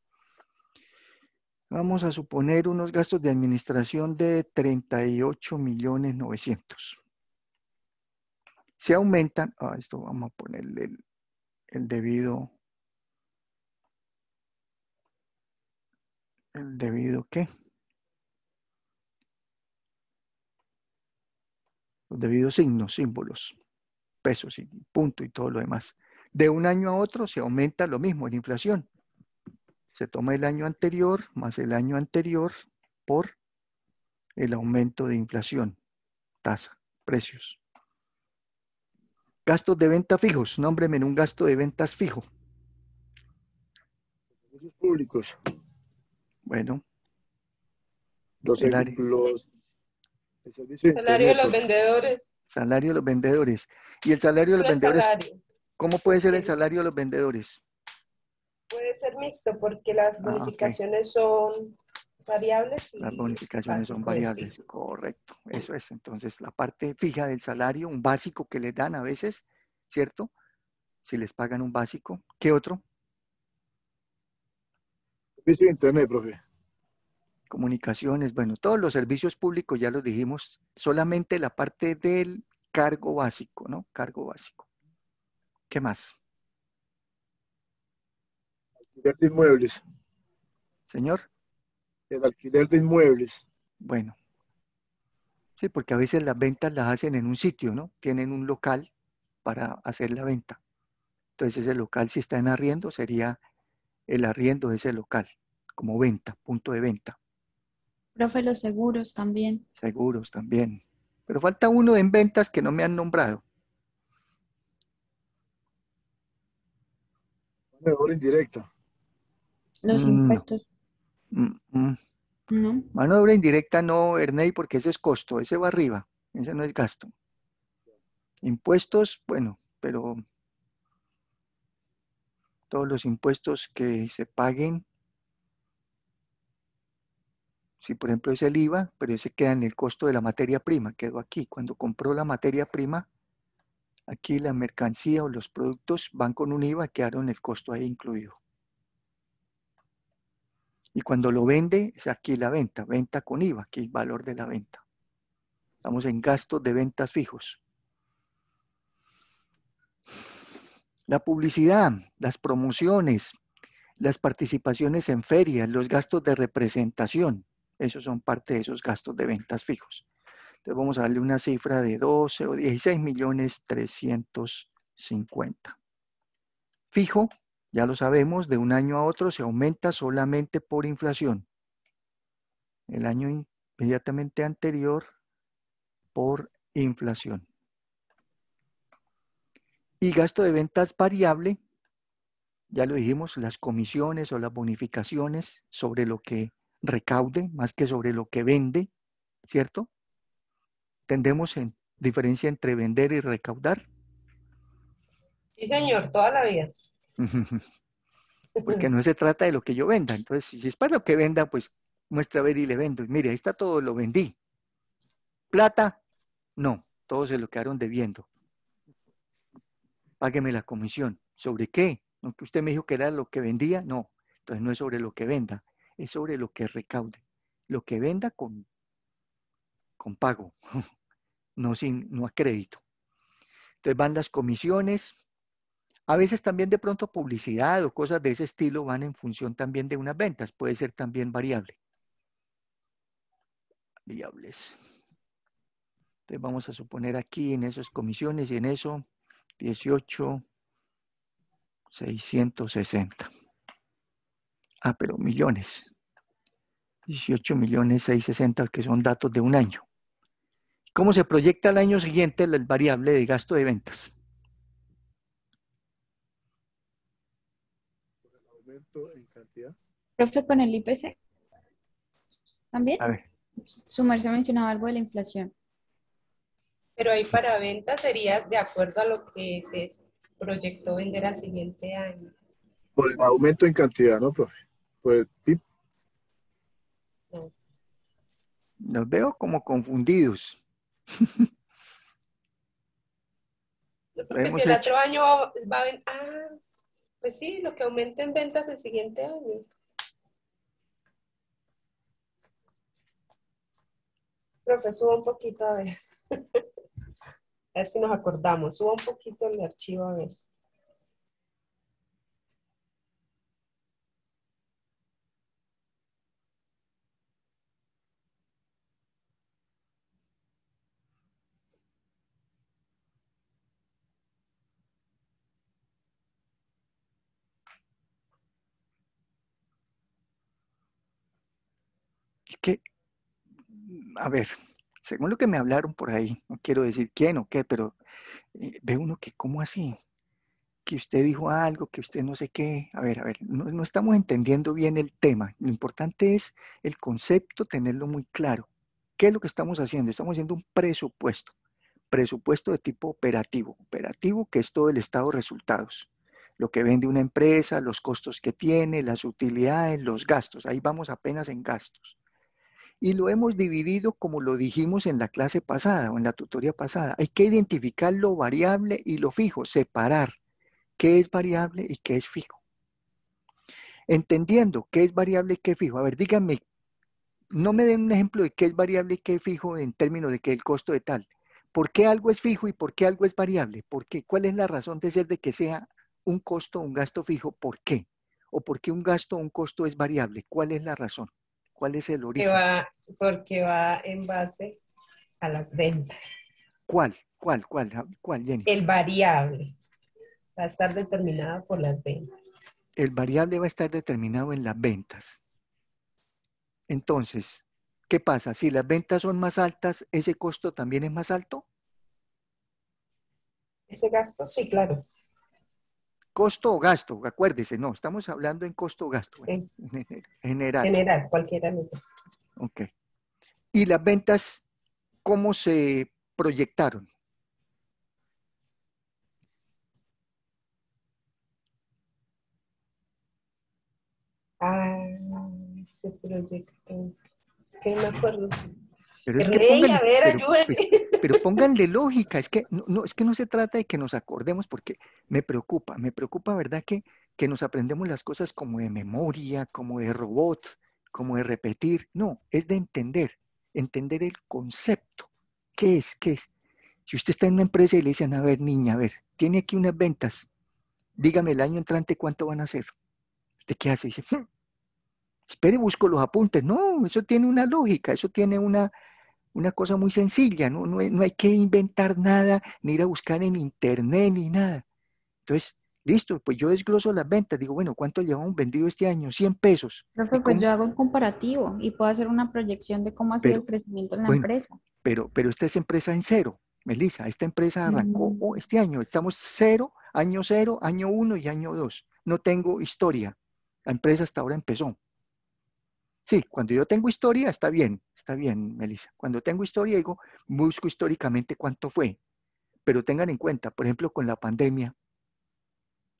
Vamos a suponer unos gastos de administración de 38 millones 900 se aumentan, ah, esto vamos a ponerle el, el, debido, el debido qué, los debidos signos, símbolos, pesos y punto y todo lo demás. De un año a otro se aumenta lo mismo, la inflación. Se toma el año anterior más el año anterior por el aumento de inflación, tasa, precios. Gastos de venta fijos. Nómbreme un gasto de ventas fijo. Servicios públicos. Bueno. Los, el, salario de los vendedores. Salario de los vendedores. ¿Y el salario de los, vendedores? ¿Cómo puede ser el salario de los vendedores? Puede ser mixto porque las ah, bonificaciones son variables. las bonificaciones son variables, correcto, eso es. Entonces, la parte fija del salario, un básico que les dan a veces, ¿cierto? Si les pagan un básico, ¿qué otro? Servicio de Internet, profe. Comunicaciones, bueno, todos los servicios públicos ya los dijimos, solamente la parte del cargo básico, ¿no? Cargo básico. ¿Qué más? de inmuebles. Señor. El alquiler de inmuebles. Bueno. Sí, porque a veces las ventas las hacen en un sitio, ¿no? Tienen un local para hacer la venta. Entonces ese local si está en arriendo sería el arriendo de ese local como venta, punto de venta. Profe, los seguros también. Seguros también. Pero falta uno en ventas que no me han nombrado. Mejor indirecto. Los mm. impuestos. Mm, mm. manobra indirecta no, Ernei, porque ese es costo, ese va arriba, ese no es gasto. Impuestos, bueno, pero todos los impuestos que se paguen, si por ejemplo es el IVA, pero ese queda en el costo de la materia prima, quedó aquí. Cuando compró la materia prima, aquí la mercancía o los productos van con un IVA, quedaron el costo ahí incluido. Y cuando lo vende, es aquí la venta, venta con IVA, aquí el valor de la venta. Estamos en gastos de ventas fijos. La publicidad, las promociones, las participaciones en ferias, los gastos de representación, esos son parte de esos gastos de ventas fijos. Entonces vamos a darle una cifra de 12 o 16 millones 350. Fijo ya lo sabemos, de un año a otro se aumenta solamente por inflación. El año inmediatamente anterior por inflación. Y gasto de ventas variable, ya lo dijimos, las comisiones o las bonificaciones sobre lo que recaude más que sobre lo que vende, ¿cierto? Tendemos en diferencia entre vender y recaudar. Sí, señor, toda la vida. Porque no se trata de lo que yo venda. Entonces, si es para lo que venda, pues muestra a ver y le vendo. Y mire, ahí está todo, lo vendí. Plata, no, todo se lo quedaron debiendo. Págueme la comisión. ¿Sobre qué? usted me dijo que era lo que vendía? No, entonces no es sobre lo que venda, es sobre lo que recaude. Lo que venda con, con pago, no, sin, no a crédito. Entonces van las comisiones, a veces también de pronto publicidad o cosas de ese estilo van en función también de unas ventas, puede ser también variable. Variables. Entonces vamos a suponer aquí en esas comisiones y en eso 18, 660. Ah, pero millones. 18 millones 660 que son datos de un año. ¿Cómo se proyecta el año siguiente la variable de gasto de ventas? Profe, con el IPC. ¿También? A ver. Su merced mencionaba algo de la inflación. Pero ahí para ventas serías de acuerdo a lo que se proyectó vender al siguiente año. Por el aumento en cantidad, ¿no, profe? Pues el Nos veo como confundidos. porque si el otro año va, va a... Ah, pues sí, lo que aumenta en ventas el siguiente año. Profe, suba un poquito a ver. a ver si nos acordamos. Suba un poquito el archivo a ver. a ver, según lo que me hablaron por ahí, no quiero decir quién o qué, pero eh, ve uno que, ¿cómo así? Que usted dijo algo, que usted no sé qué. A ver, a ver, no estamos entendiendo bien el tema. Lo importante es el concepto, tenerlo muy claro. ¿Qué es lo que estamos haciendo? Estamos haciendo un presupuesto, presupuesto de tipo operativo. Operativo que es todo el estado de resultados lo que vende una empresa, los costos que tiene, las utilidades, los gastos. Ahí vamos apenas en gastos. Y lo hemos dividido como lo dijimos en la clase pasada o en la tutoría pasada. Hay que identificar lo variable y lo fijo, separar qué es variable y qué es fijo. Entendiendo qué es variable y qué es fijo. A ver, díganme, no me den un ejemplo de qué es variable y qué es fijo en términos de que el costo de tal. ¿Por qué algo es fijo y por qué algo es variable? ¿Por qué? ¿Cuál es la razón de ser de que sea un costo, un gasto fijo? ¿Por qué? ¿O por qué un gasto, o un costo es variable? ¿Cuál es la razón? ¿Cuál es el origen? porque va en base a las ventas. ¿Cuál? ¿Cuál? ¿Cuál? ¿Cuál, Jenny? El variable. Va a estar determinado por las ventas. El variable va a estar determinado en las ventas. Entonces, ¿qué pasa? Si las ventas son más altas, ¿ese costo también es más alto? Ese gasto, sí, claro costo o gasto, acuérdese, no, estamos hablando en costo o gasto, En general. General, cualquiera. Ok. ¿Y las ventas cómo se proyectaron? Ah, se proyectó. Es que no me acuerdo. Pero es pónganle, lógica, es que no, es que no se trata de que nos acordemos, porque me preocupa, me preocupa, ¿verdad? Que, nos aprendemos las cosas como de memoria, como de robot, como de repetir. No, es de entender, entender el concepto. ¿Qué es? ¿Qué es? Si usted está en una empresa y le dicen, a ver, niña, a ver, tiene aquí unas ventas, dígame el año entrante cuánto van a hacer. ¿Usted qué hace? Dice, hmm, espere, busco los apuntes. No, eso tiene una lógica, eso tiene una, una cosa muy sencilla, ¿no? No, hay que inventar nada, ni ir a buscar en internet, ni nada. Entonces, listo, pues yo desgloso las ventas, digo, bueno, ¿cuánto llevamos vendido este año? 100 pesos. Profe, pues yo hago un comparativo y puedo hacer una proyección de cómo ha sido el crecimiento en la empresa. Pero, pero esta es empresa en cero, Melissa, esta empresa arrancó este año, estamos cero, año cero, año uno y año dos. No tengo historia, la empresa hasta ahora empezó. Sí, cuando yo tengo historia está bien, está bien, Melissa. Cuando tengo historia, digo, busco históricamente cuánto fue. Pero tengan en cuenta, por ejemplo, con la pandemia,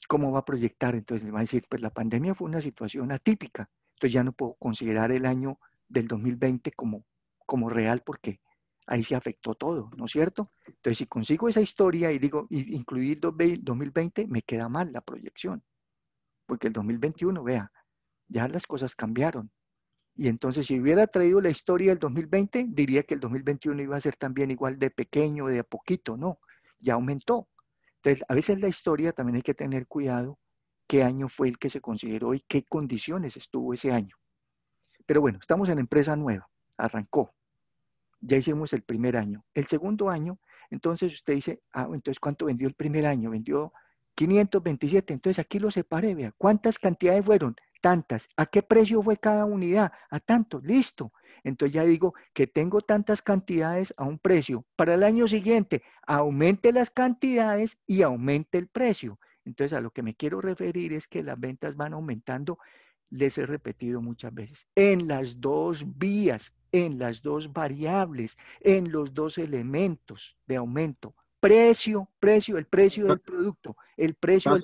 ¿cómo va a proyectar? Entonces le va a decir, pues la pandemia fue una situación atípica. Entonces ya no puedo considerar el año del 2020 como, como real porque ahí se afectó todo, ¿no es cierto? Entonces si consigo esa historia y digo, incluir 2020, me queda mal la proyección. Porque el 2021, vea, ya las cosas cambiaron. Y entonces si hubiera traído la historia del 2020, diría que el 2021 iba a ser también igual de pequeño, de a poquito, no, ya aumentó. Entonces, a veces la historia también hay que tener cuidado qué año fue el que se consideró y qué condiciones estuvo ese año. Pero bueno, estamos en empresa nueva, arrancó, ya hicimos el primer año. El segundo año, entonces usted dice, ah, entonces ¿cuánto vendió el primer año? Vendió 527, entonces aquí lo separé, vea, ¿cuántas cantidades fueron? tantas. ¿A qué precio fue cada unidad? A tanto, listo. Entonces ya digo que tengo tantas cantidades a un precio. Para el año siguiente, aumente las cantidades y aumente el precio. Entonces a lo que me quiero referir es que las ventas van aumentando, les he repetido muchas veces, en las dos vías, en las dos variables, en los dos elementos de aumento, precio, precio, el precio del producto, el precio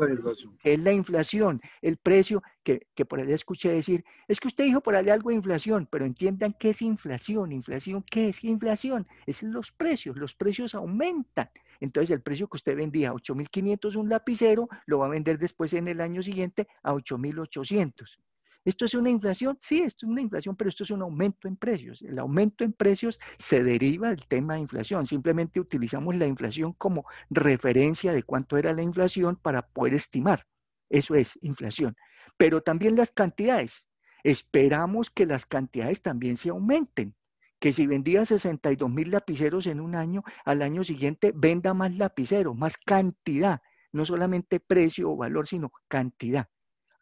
es la inflación, el precio que, por ahí escuché decir, es que usted dijo por ahí algo de inflación, pero entiendan qué es inflación, inflación, ¿qué es inflación? Es los precios, los precios aumentan. Entonces el precio que usted vendía a 8.500 un lapicero, lo va a vender después en el año siguiente a 8.800. ¿Esto es una inflación? Sí, esto es una inflación, pero esto es un aumento en precios. El aumento en precios se deriva del tema de inflación. Simplemente utilizamos la inflación como referencia de cuánto era la inflación para poder estimar. Eso es inflación. Pero también las cantidades. Esperamos que las cantidades también se aumenten que si vendía 62 mil lapiceros en un año, al año siguiente venda más lapiceros, más cantidad, no solamente precio o valor, sino cantidad.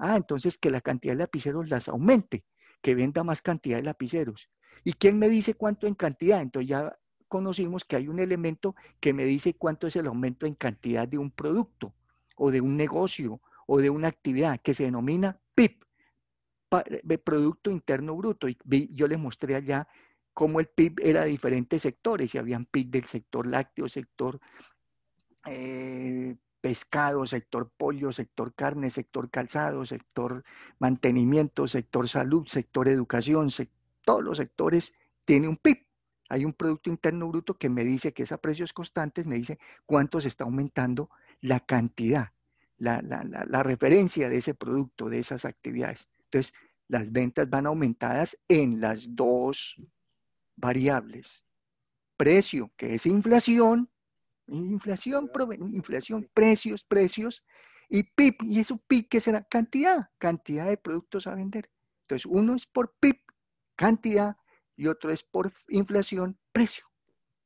Ah, entonces que la cantidad de lapiceros las aumente, que venda más cantidad de lapiceros. ¿Y quién me dice cuánto en cantidad? Entonces ya conocimos que hay un elemento que me dice cuánto es el aumento en cantidad de un producto o de un negocio o de una actividad que se denomina PIB, eh, Producto Interno Bruto. Y yo les mostré allá cómo el PIB era de diferentes sectores, y habían PIB del sector lácteo, sector eh, pescado, sector pollo, sector carne, sector calzado, sector mantenimiento, sector salud, sector educación, todos los sectores tiene un PIB. Hay un Producto Interno Bruto que me dice que es a precios constantes, me dice cuánto se está aumentando la cantidad, la, la referencia de ese producto, de esas actividades. Entonces, las ventas van aumentadas en las dos variables. Precio, que es inflación, Inflación, inflación, precios, precios y PIB. ¿Y eso PIB que será? Cantidad, cantidad de productos a vender. Entonces, uno es por PIB, cantidad, y otro es por inflación, precio.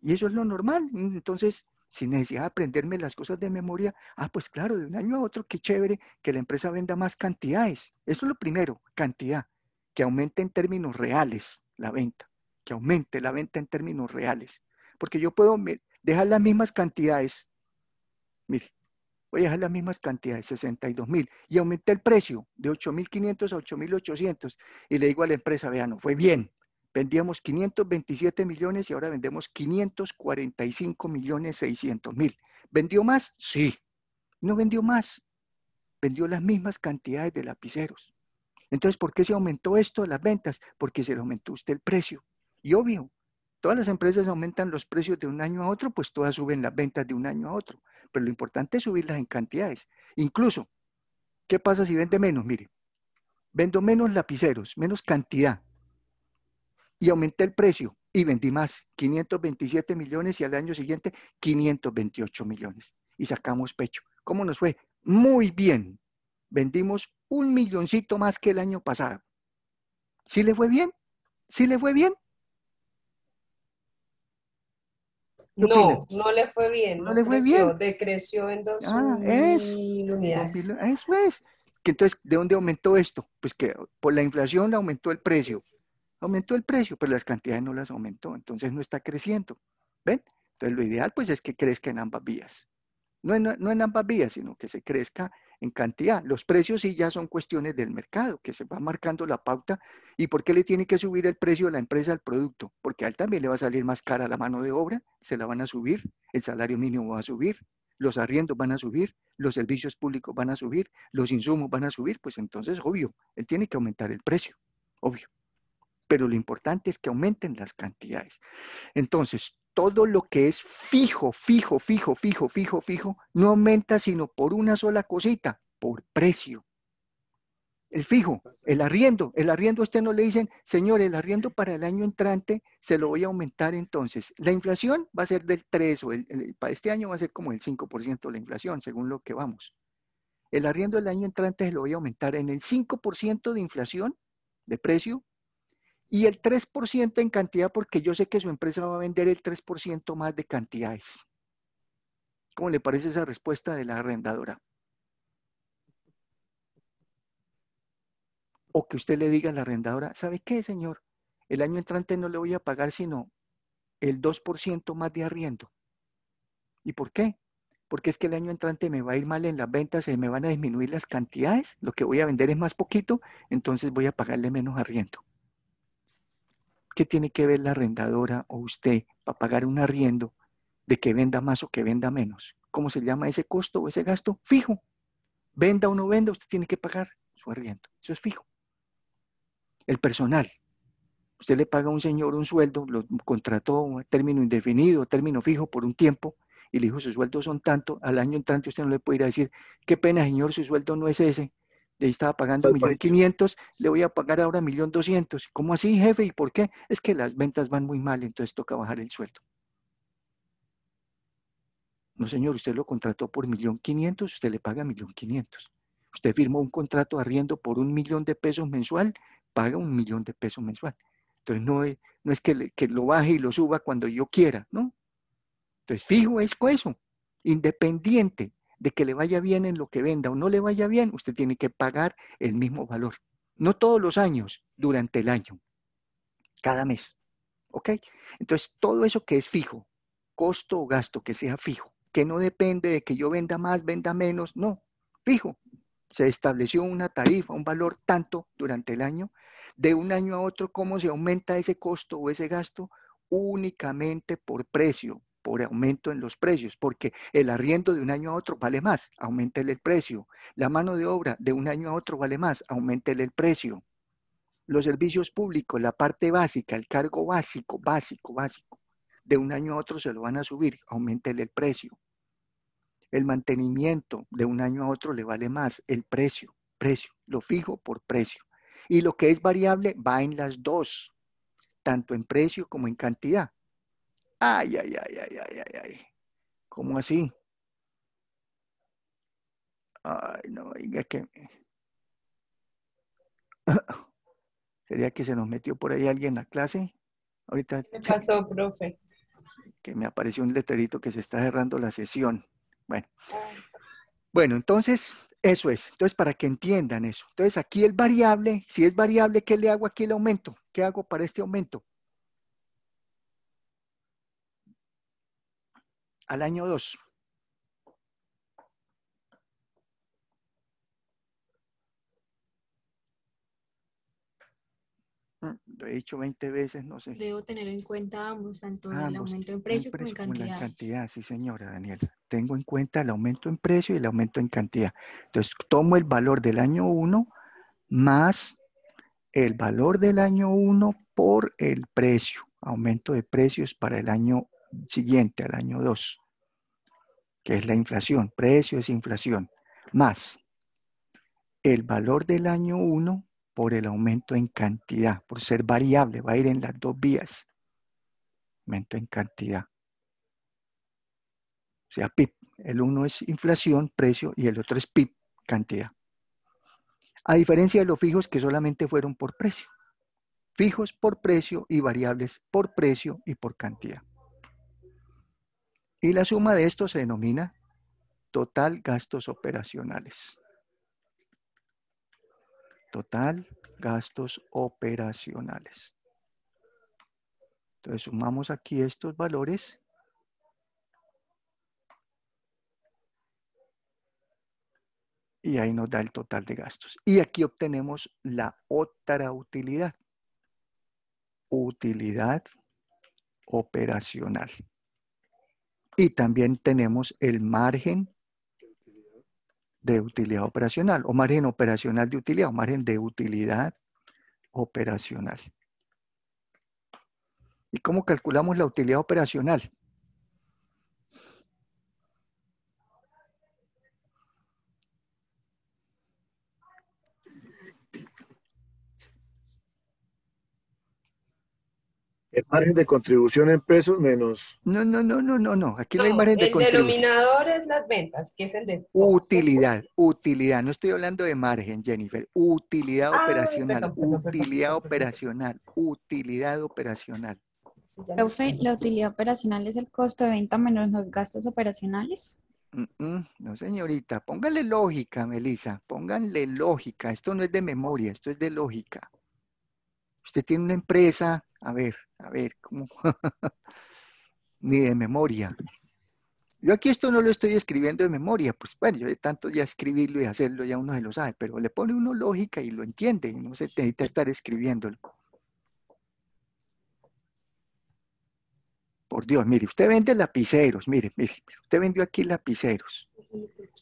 Y eso es lo normal. Entonces, sin necesidad de aprenderme las cosas de memoria, ah, pues claro, de un año a otro, qué chévere que la empresa venda más cantidades. Eso es lo primero, cantidad, que aumente en términos reales la venta, que aumente la venta en términos reales. Porque yo puedo dejar las mismas cantidades. Mire, voy a dejar las mismas cantidades, 62 mil, y aumenté el precio de 8.500 a 8.800. Y le digo a la empresa, vean, no fue bien. Vendíamos 527 millones y ahora vendemos 545 millones 600 mil. ¿Vendió más? Sí. No vendió más. Vendió las mismas cantidades de lapiceros. Entonces, ¿por qué se aumentó esto de las ventas? Porque se le aumentó usted el precio. Y obvio, todas las empresas aumentan los precios de un año a otro, pues todas suben las ventas de un año a otro. Pero lo importante es subirlas en cantidades. Incluso, ¿qué pasa si vende menos? Mire, vendo menos lapiceros, menos cantidad. Y aumenté el precio y vendí más, 527 millones y al año siguiente 528 millones. Y sacamos pecho. ¿Cómo nos fue? Muy bien. Vendimos un milloncito más que el año pasado. ¿Sí le fue bien? ¿Sí le fue bien? No, no le fue bien. No, le Decreció en dos ah, mil unidades. Eso es. Que entonces, ¿de dónde aumentó esto? Pues que por la inflación aumentó el precio. Aumentó el precio, pero las cantidades no las aumentó. Entonces no está creciendo. ¿Ven? Entonces lo ideal pues es que crezca en ambas vías. No en, no en ambas vías, sino que se crezca en cantidad. Los precios sí ya son cuestiones del mercado, que se va marcando la pauta. ¿Y por qué le tiene que subir el precio a la empresa al producto? Porque a él también le va a salir más cara la mano de obra, se la van a subir, el salario mínimo va a subir, los arriendos van a subir, los servicios públicos van a subir, los insumos van a subir, pues entonces, obvio, él tiene que aumentar el precio, obvio. Pero lo importante es que aumenten las cantidades. Entonces, todo lo que es fijo, fijo, fijo, fijo, fijo, fijo, no aumenta sino por una sola cosita, por precio. El fijo, el arriendo, el arriendo a usted no le dicen, señor, el arriendo para el año entrante se lo voy a aumentar entonces. La inflación va a ser del 3 o para este año va a ser como el 5% la inflación, según lo que vamos. El arriendo del año entrante se lo voy a aumentar en el 5% de inflación de precio y el 3% en cantidad porque yo sé que su empresa va a vender el 3% más de cantidades. ¿Cómo le parece esa respuesta de la arrendadora? O que usted le diga a la arrendadora, ¿sabe qué, señor? El año entrante no le voy a pagar sino el 2% más de arriendo. ¿Y por qué? Porque es que el año entrante me va a ir mal en las ventas, se me van a disminuir las cantidades, lo que voy a vender es más poquito, entonces voy a pagarle menos arriendo. ¿qué tiene que ver la arrendadora o usted para pagar un arriendo de que venda más o que venda menos? ¿Cómo se llama ese costo o ese gasto? Fijo. Venda o no venda, usted tiene que pagar su arriendo. Eso es fijo. El personal. Usted le paga a un señor un sueldo, lo contrató a término indefinido, término fijo por un tiempo, y le dijo, sus sueldos son tanto, al año entrante usted no le puede ir a decir, qué pena señor, su sueldo no es ese, le estaba pagando 1.500.000, le voy a pagar ahora 1.200.000. ¿Cómo así, jefe? ¿Y por qué? Es que las ventas van muy mal, entonces toca bajar el sueldo. No, señor, usted lo contrató por 1.500.000, usted le paga 1.500.000. Usted firmó un contrato arriendo por un millón de pesos mensual, paga un millón de pesos mensual. Entonces no es, no es que, que lo baje y lo suba cuando yo quiera, ¿no? Entonces fijo es eso, independiente, de que le vaya bien en lo que venda o no le vaya bien, usted tiene que pagar el mismo valor. No todos los años, durante el año, cada mes. ¿Ok? Entonces, todo eso que es fijo, costo o gasto que sea fijo, que no depende de que yo venda más, venda menos, no, fijo. Se estableció una tarifa, un valor tanto durante el año. De un año a otro, ¿cómo se aumenta ese costo o ese gasto? Únicamente por precio, por aumento en los precios, porque el arriendo de un año a otro vale más, aumentele el precio. La mano de obra de un año a otro vale más, aumentele el precio. Los servicios públicos, la parte básica, el cargo básico, básico, básico, de un año a otro se lo van a subir, aumentele el precio. El mantenimiento de un año a otro le vale más, el precio, precio, lo fijo por precio. Y lo que es variable va en las dos, tanto en precio como en cantidad. Ay, ay, ay, ay, ay, ay, ay. ¿Cómo así? Ay, no, diga que... ¿Sería que se nos metió por ahí alguien en la clase? Ahorita... ¿Qué pasó, profe? Que me apareció un letrerito que se está cerrando la sesión. Bueno. Bueno, entonces, eso es. Entonces, para que entiendan eso. Entonces, aquí el variable, si es variable, ¿qué le hago aquí el aumento? ¿Qué hago para este aumento? al año 2. Mm. Lo he dicho 20 veces, no sé. Debo tener en cuenta ambos, tanto ah, el aumento en precio, como en cantidad. en la cantidad, sí señora Daniela. Tengo en cuenta el aumento en precio y el aumento en cantidad. Entonces, tomo el valor del año 1 más el valor del año 1 por el precio. Aumento de precios para el año siguiente, al año 2, que es la inflación, precio es inflación, más el valor del año 1 por el aumento en cantidad, por ser variable, va a ir en las dos vías, aumento en cantidad. O sea, PIB, el uno es inflación, precio, y el otro es PIB, cantidad. A diferencia de los fijos que solamente fueron por precio. Fijos por precio y variables por precio y por cantidad. Y la suma de esto se denomina total gastos operacionales. Total gastos operacionales. Entonces sumamos aquí estos valores. Y ahí nos da el total de gastos. Y aquí obtenemos la otra utilidad. Utilidad operacional. Y también tenemos el margen de utilidad operacional o margen operacional de utilidad o margen de utilidad operacional. ¿Y cómo calculamos la utilidad operacional? El margen de contribución en pesos menos. No, no, no, no, no, no. Aquí no, la de contribución. El denominador es las ventas, que es el de. Utilidad, utilidad. No estoy hablando de margen, Jennifer. Utilidad ah, operacional. utilidad operacional. Utilidad operacional. ¿la utilidad operacional es el costo de venta menos los gastos operacionales? no, señorita. Póngale lógica, Melissa. Pónganle lógica. Esto no es de memoria, esto es de lógica. Usted tiene una empresa a ver, a ver, ¿cómo? Ni de memoria. Yo aquí esto no lo estoy escribiendo de memoria, pues bueno, yo de tanto ya escribirlo y hacerlo ya uno se lo sabe, pero le pone uno lógica y lo entiende, no se necesita estar escribiéndolo. por Dios, mire, usted vende lapiceros, mire, mire, usted vendió aquí lapiceros.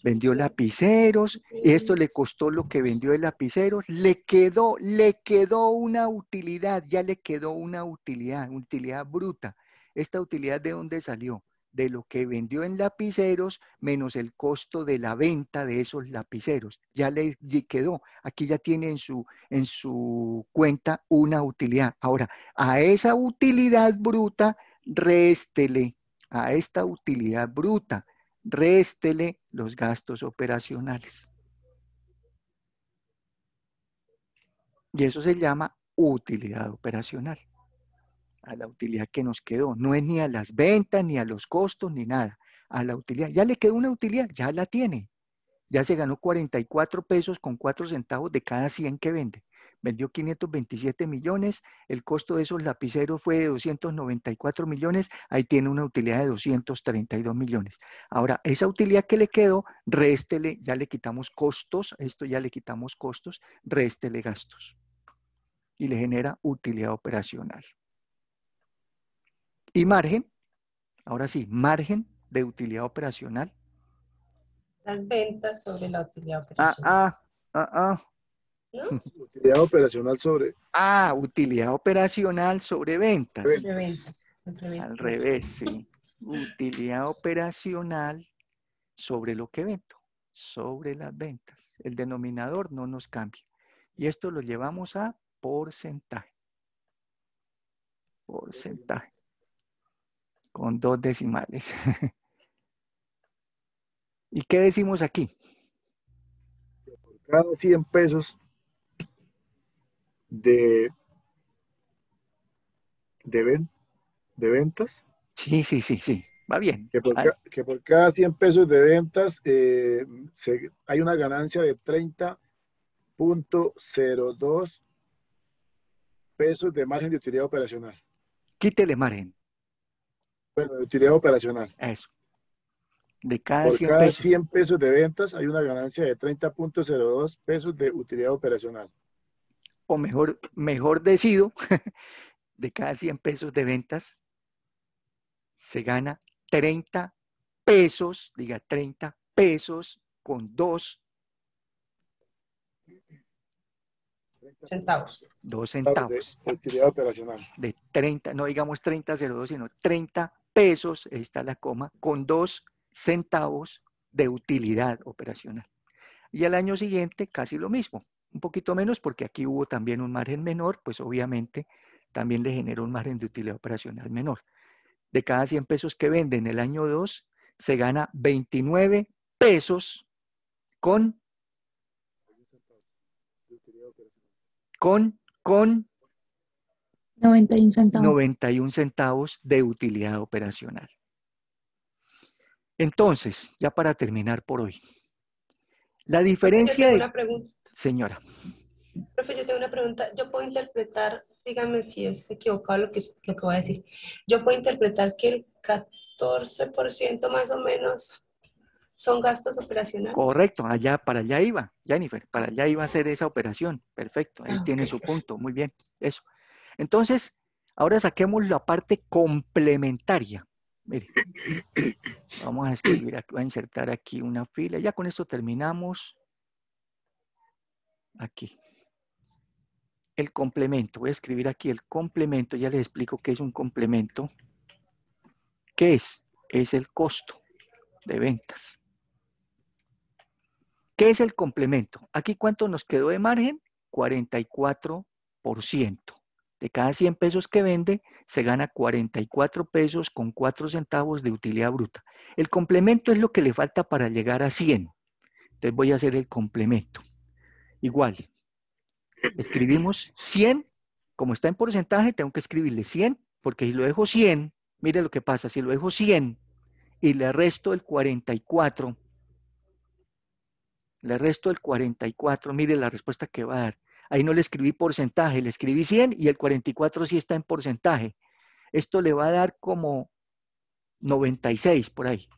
Vendió lapiceros, y esto le costó lo que vendió el lapicero, le quedó, le quedó una utilidad, ya le quedó una utilidad, utilidad bruta. ¿Esta utilidad de dónde salió? De lo que vendió en lapiceros menos el costo de la venta de esos lapiceros. Ya le quedó, aquí ya tiene en su, en su cuenta una utilidad. Ahora, a esa utilidad bruta réstele a esta utilidad bruta, réstele los gastos operacionales. Y eso se llama utilidad operacional, a la utilidad que nos quedó. No es ni a las ventas, ni a los costos, ni nada, a la utilidad. Ya le quedó una utilidad, ya la tiene. Ya se ganó 44 pesos con 4 centavos de cada 100 que vende vendió 527 millones, el costo de esos lapiceros fue de 294 millones, ahí tiene una utilidad de 232 millones. Ahora, esa utilidad que le quedó, réstele, ya le quitamos costos, esto ya le quitamos costos, réstele gastos y le genera utilidad operacional. Y margen, ahora sí, margen de utilidad operacional. Las ventas sobre la utilidad ah, operacional. ah, ah, ah Utilidad operacional sobre. Ah, utilidad operacional sobre ventas. Al revés, sí. utilidad operacional sobre lo que vendo, sobre las ventas. El denominador no nos cambia. Y esto lo llevamos a porcentaje. Porcentaje. Con dos decimales. ¿Y qué decimos aquí? Por cada 100 pesos de, de, ventas. Sí, sí, sí, sí. Va bien. Que por, cada 100 pesos de ventas eh, hay una ganancia de 30.02 pesos de margen de utilidad operacional. Quítele margen. Bueno, de utilidad operacional. Eso. De cada, 100 pesos de ventas hay una ganancia de 30.02 pesos de utilidad operacional o mejor, mejor decido, de cada 100 pesos de ventas, se gana 30 pesos, diga 30 pesos con 2 centavos. Dos centavos. De actividad operacional. De 30, no digamos 30,02, sino 30 pesos, ahí está la coma, con 2 centavos de utilidad operacional. Y al año siguiente casi lo mismo, un poquito menos porque aquí hubo también un margen menor, pues obviamente también le generó un margen de utilidad operacional menor. De cada 100 pesos que vende en el año 2, se gana 29 pesos con 91 91 centavos de utilidad operacional. Entonces, ya para terminar por hoy, la diferencia de pregunta. Señora. Profe, yo tengo una pregunta. Yo puedo interpretar, dígame si es equivocado lo que, lo que voy a decir. Yo puedo interpretar que el 14% más o menos son gastos operacionales. Correcto, allá para allá iba, Jennifer, para allá iba a ser esa operación. Perfecto, ahí ah, tiene su punto, muy bien, eso. Entonces, ahora saquemos la parte complementaria. Mire, vamos a escribir, aquí, voy a insertar aquí una fila. Ya con esto terminamos. Aquí. El complemento. Voy a escribir aquí el complemento. Ya les explico qué es un complemento. ¿Qué es? Es el costo de ventas. ¿Qué es el complemento? Aquí cuánto nos quedó de margen? 44%. De cada 100 pesos que vende, se gana 44 pesos con 4 centavos de utilidad bruta. El complemento es lo que le falta para llegar a 100. Entonces voy a hacer el complemento. Igual, escribimos 100, como está en porcentaje, tengo que escribirle 100, porque si lo dejo 100, mire lo que pasa, si lo dejo 100 y le resto el 44, le resto el 44, mire la respuesta que va a dar. Ahí no le escribí porcentaje, le escribí 100 y el 44 sí está en porcentaje. Esto le va a dar como 96 por ahí.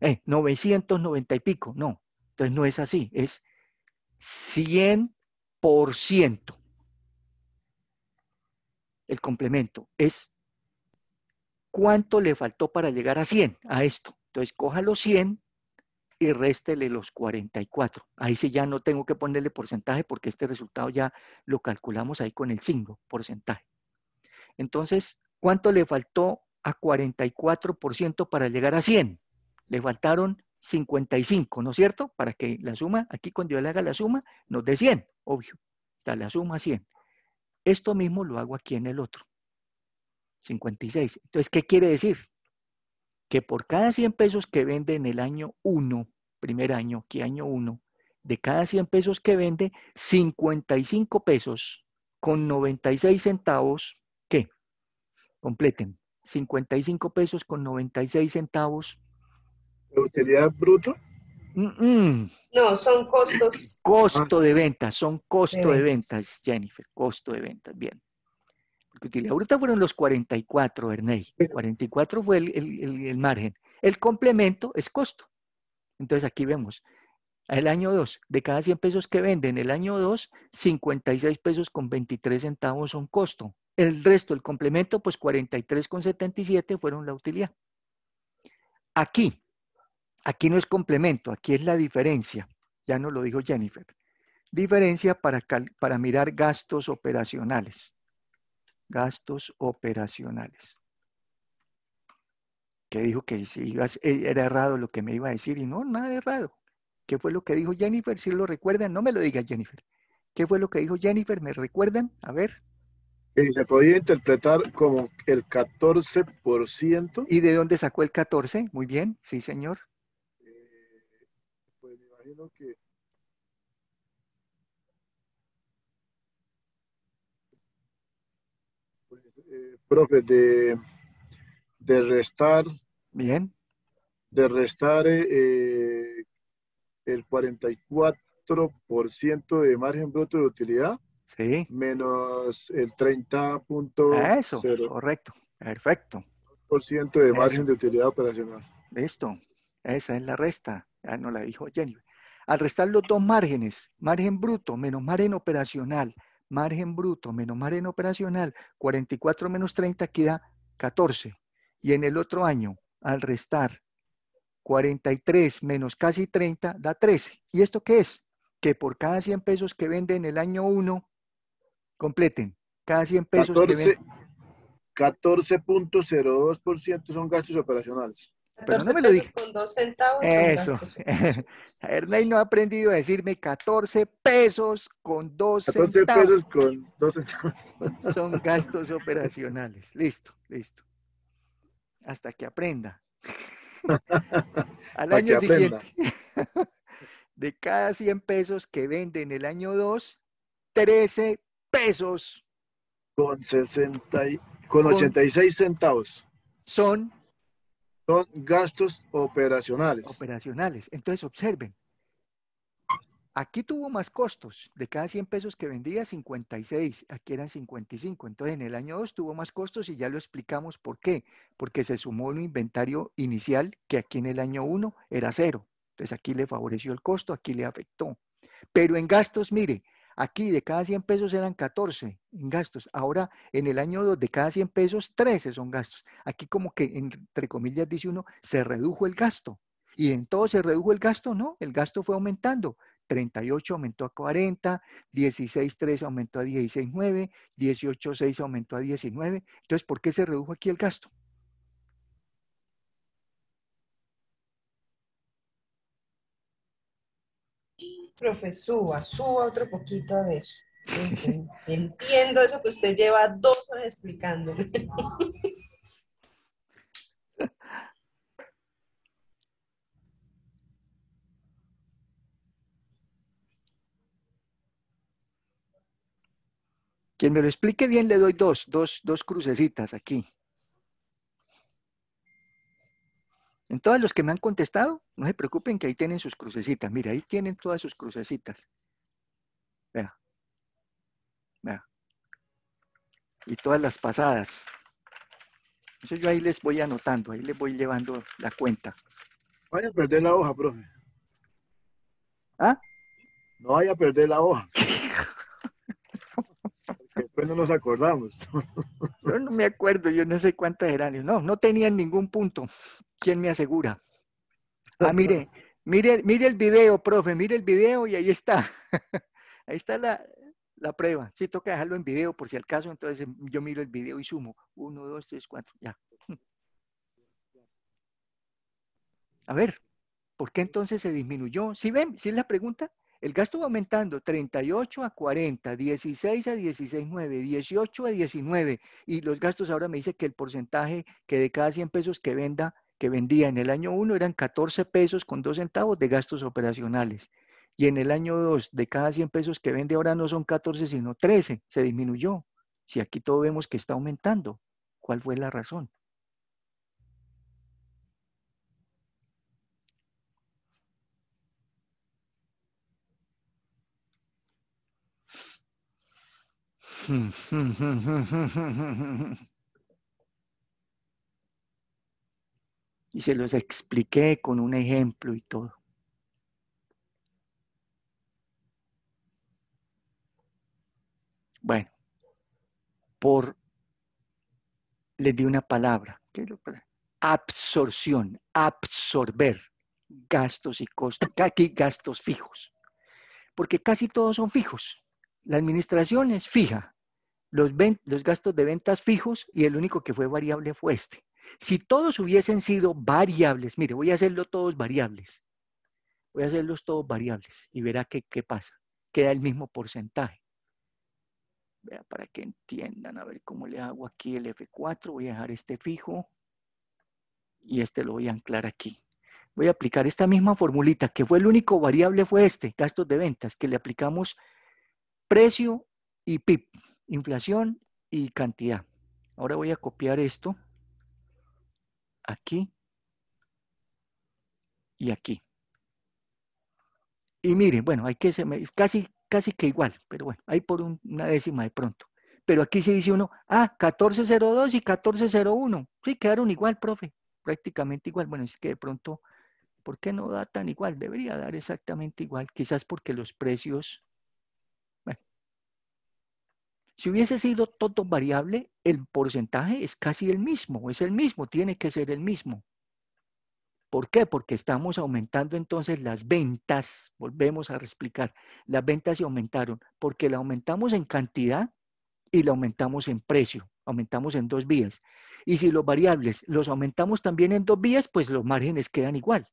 Eh, 990 y pico, no. Entonces no es así, es 100%. El complemento es cuánto le faltó para llegar a 100 a esto. Entonces coja los 100 y réstele los 44. Ahí sí ya no tengo que ponerle porcentaje porque este resultado ya lo calculamos ahí con el signo, porcentaje. Entonces, ¿cuánto le faltó a 44% para llegar a 100? Le faltaron 55, ¿no es cierto? Para que la suma, aquí cuando yo le haga la suma, nos dé 100, obvio. Está la suma 100. Esto mismo lo hago aquí en el otro. 56. Entonces, ¿qué quiere decir? que por cada 100 pesos que vende en el año 1, primer año, que año 1, de cada 100 pesos que vende, 55 pesos con 96 centavos, ¿qué? Completen, 55 pesos con 96 centavos. ¿De utilidad bruto? No, son costos. Costo ah. de ventas, son costo de ventas Jennifer, costo de ventas, bien. Ahorita fueron los 44, Ernei. 44 fue el, margen. El complemento es costo. Entonces aquí vemos, el año 2, de cada 100 pesos que venden, el año 2, 56 pesos con 23 centavos son costo. El resto, el complemento, pues 43 con 77 fueron la utilidad. Aquí, aquí no es complemento, aquí es la diferencia. Ya nos lo dijo Jennifer. Diferencia para mirar gastos operacionales gastos operacionales. Que dijo que si eh, era errado lo que me iba a decir y no, nada errado. ¿Qué fue lo que dijo Jennifer? Si lo recuerdan, no me lo diga Jennifer. ¿Qué fue lo que dijo Jennifer? ¿Me recuerdan? A ver. Eh, se podía interpretar como el 14%. ¿Y de dónde sacó el 14? Muy bien, sí, señor. Eh, pues me imagino que profe, de, restar. Bien. De restar eh, eh, el 44% de margen bruto de utilidad. Sí. Menos el 30.0. correcto. Perfecto. ciento de margen eh. de utilidad operacional. Listo. Esa es la resta. Ya no la dijo Jenny. Al restar los dos márgenes, margen bruto menos margen operacional, margen bruto menos margen operacional, 44 menos 30 queda 14. Y en el otro año, al restar 43 menos casi 30 da 13. ¿Y esto qué es? Que por cada 100 pesos que venden el año 1, completen. Cada 100 pesos que venden. 14.02% son gastos operacionales. 14 pesos me lo centavos Con gastos centavos. Eso. Ernei no ha aprendido a decirme 14 pesos con dos centavos. 14 pesos con 2 centavos. Son gastos operacionales. Listo, listo. Hasta que aprenda. Al año siguiente. De cada 100 pesos que vende en el año 2, 13 pesos. Con, 60 con 86 centavos. Son son gastos operacionales. Operacionales. Entonces, observen. Aquí tuvo más costos. De cada 100 pesos que vendía, 56. Aquí eran 55. Entonces, en el año 2 tuvo más costos y ya lo explicamos por qué. Porque se sumó un inventario inicial que aquí en el año 1 era cero. Entonces, aquí le favoreció el costo, aquí le afectó. Pero en gastos, mire, Aquí de cada 100 pesos eran 14 en gastos. Ahora en el año 2 de cada 100 pesos 13 son gastos. Aquí como que entre comillas dice uno, se redujo el gasto. Y en todo se redujo el gasto, no, el gasto fue aumentando. 38 aumentó a 40, 16.3 aumentó a 16.9, 18.6 aumentó a 19. Entonces, ¿por qué se redujo aquí el gasto? Profe, suba, suba otro poquito, a ver. Entiendo eso que usted lleva dos horas explicándome. Quien me lo explique bien le doy dos, dos, dos crucecitas aquí. En todos los que me han contestado, no se preocupen que ahí tienen sus crucecitas. Mira, ahí tienen todas sus crucecitas. Vea. Vea. Y todas las pasadas. Eso yo ahí les voy anotando, ahí les voy llevando la cuenta. Vaya a perder la hoja, profe. ¿Ah? No vaya a perder la hoja. Después no nos acordamos. yo no me acuerdo, yo no sé cuántas eran. No, no tenían ningún punto. ¿quién me asegura? Ah, mire, mire, mire el video, profe, mire el video y ahí está. ahí está la, prueba. sí, toca dejarlo en video por si al caso, entonces em, yo miro el video y sumo. Uno, dos, tres, cuatro, ya. A ver, ¿por qué entonces se disminuyó? Si ven, si es la pregunta, el gasto va aumentando 38 a 40, 16 a 16, 9, 18 a 19. Y los gastos ahora me dice que el porcentaje que de cada 100 pesos que venda, que vendía en el año 1 eran 14 pesos con 2 centavos de gastos operacionales. Y en el año 2, de cada 100 pesos que vende ahora no son 14, sino 13, se disminuyó. Si aquí todo vemos que está aumentando, ¿cuál fue la razón? Y se los expliqué con un ejemplo y todo. Bueno, por, les di una palabra, absorción, absorber gastos y costos, aquí gastos fijos, porque casi todos son fijos. La administración es fija, los, los gastos de ventas fijos y el único que fue variable fue este. Si todos hubiesen sido variables, mire, voy a hacerlo todos variables. Voy a hacerlos todos variables y verá qué, qué pasa. Queda el mismo porcentaje. Vea, para que entiendan, a ver cómo le hago aquí el F4. Voy a dejar este fijo y este lo voy a anclar aquí. Voy a aplicar esta misma formulita, que fue el único variable, fue este, gastos de ventas, que le aplicamos precio y PIB, inflación y cantidad. Ahora voy a copiar esto aquí y aquí. Y miren bueno, hay que casi, casi que igual, pero bueno, hay por una décima de pronto. Pero aquí se dice uno, ah, 1402 y 1401. Sí, quedaron igual, profe, prácticamente igual. Bueno, es que de pronto, ¿por qué no da tan igual? Debería dar exactamente igual, quizás porque los precios si hubiese sido todo variable, el porcentaje es casi el mismo, es el mismo, tiene que ser el mismo. ¿Por qué? Porque estamos aumentando entonces las ventas. Volvemos a explicar. Las ventas se aumentaron porque la aumentamos en cantidad y la aumentamos en precio. Aumentamos en dos vías. Y si los variables los aumentamos también en dos vías, pues los márgenes quedan igual.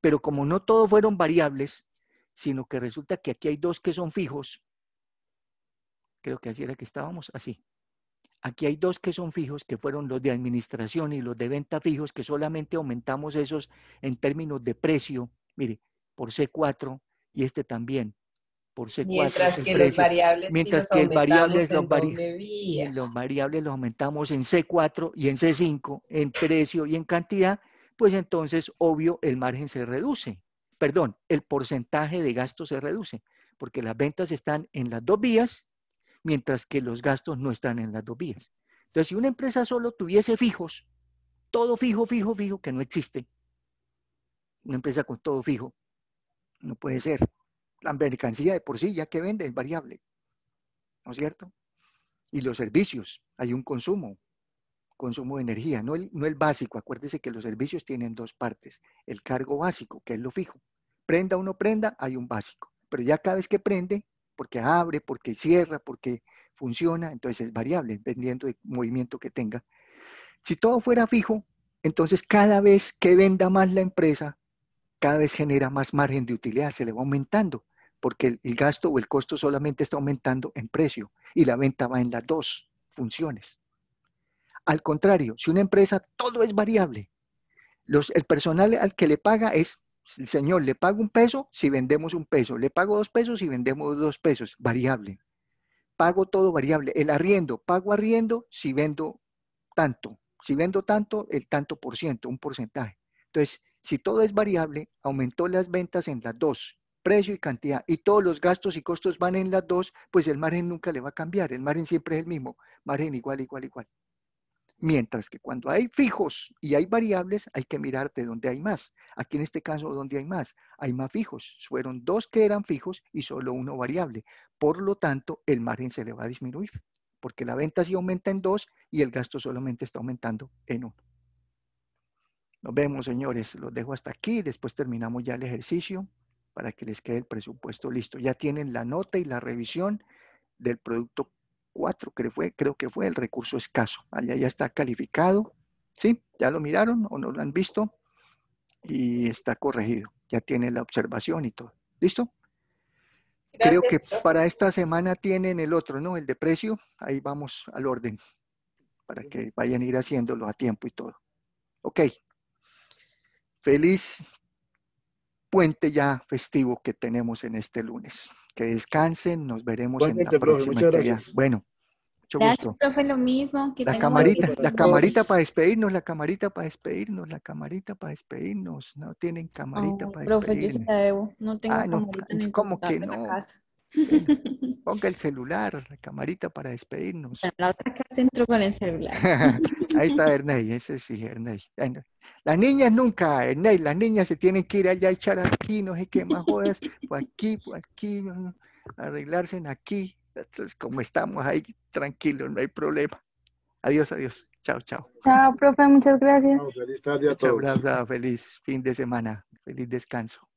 Pero como no todos fueron variables, sino que resulta que aquí hay dos que son fijos, creo que así era que estábamos, así. Aquí hay dos que son fijos, que fueron los de administración y los de venta fijos, que solamente aumentamos esos en términos de precio, mire, por C4 y este también, por C4. Mientras que variables Mientras sí variables, los, los variables los aumentamos en C4 y en C5, en precio y en cantidad, pues entonces, obvio, el margen se reduce. Perdón, el porcentaje de gasto se reduce, porque las ventas están en las dos vías mientras que los gastos no están en las dos vías. Entonces, si una empresa solo tuviese fijos, todo fijo, fijo, fijo, que no existe, una empresa con todo fijo, no puede ser. La mercancía de por sí, ya que vende, es variable, ¿no es cierto? Y los servicios, hay un consumo, consumo de energía, no el, no el básico. Acuérdese que los servicios tienen dos partes, el cargo básico, que es lo fijo. Prenda o no prenda, hay un básico. Pero ya cada vez que prende, porque abre, porque cierra, porque funciona, entonces es variable, dependiendo del movimiento que tenga. Si todo fuera fijo, entonces cada vez que venda más la empresa, cada vez genera más margen de utilidad, se le va aumentando, porque el, gasto o el costo solamente está aumentando en precio y la venta va en las dos funciones. Al contrario, si una empresa todo es variable, el personal al que le paga es el señor le pago un peso si vendemos un peso, le pago dos pesos si vendemos dos pesos, variable. Pago todo variable. El arriendo, pago arriendo si vendo tanto. Si vendo tanto, el tanto por ciento, un porcentaje. Entonces, si todo es variable, aumentó las ventas en las dos, precio y cantidad, y todos los gastos y costos van en las dos, pues el margen nunca le va a cambiar. El margen siempre es el mismo. Margen igual, igual, igual. Mientras que cuando hay fijos y hay variables, hay que mirar de dónde hay más. Aquí en este caso, ¿dónde hay más? Hay más fijos. Fueron dos que eran fijos y solo uno variable. Por lo tanto, el margen se le va a disminuir, porque la venta sí aumenta en dos y el gasto solamente está aumentando en uno. Nos vemos, señores. Los dejo hasta aquí. Después terminamos ya el ejercicio para que les quede el presupuesto listo. Ya tienen la nota y la revisión del producto cuatro creo, fue, creo que fue el recurso escaso. Allá ya está calificado, ¿sí? Ya lo miraron o no lo han visto y está corregido. Ya tiene la observación y todo. ¿Listo? creo que para esta semana tienen el otro, ¿no? El de precio. Ahí vamos al orden para que vayan a ir haciéndolo a tiempo y todo. Ok. Feliz puente ya festivo que tenemos en este lunes. Que descansen, nos veremos en la próxima. Bueno, mucho gracias, gusto. lo mismo. Que la camarita, la camarita para despedirnos, la camarita para despedirnos, la camarita para despedirnos. No tienen camarita para despedirnos. No tengo ah, no, camarita ¿Cómo que no? casa. Ponga el celular, la camarita para despedirnos. La otra clase entró con el celular. Ahí está Ernei, ese sí, Ernei. Las niñas nunca, Ernei, las niñas se tienen que ir allá a echar aquí, no sé qué más jodas, por pues aquí, por pues aquí, arreglarse en aquí. Entonces, como estamos ahí, tranquilos, no hay problema. Adiós, adiós. Chao, chao. Chao, profe, muchas gracias. Chao, feliz tarde a todos. Muchas gracias, feliz fin de semana, feliz descanso.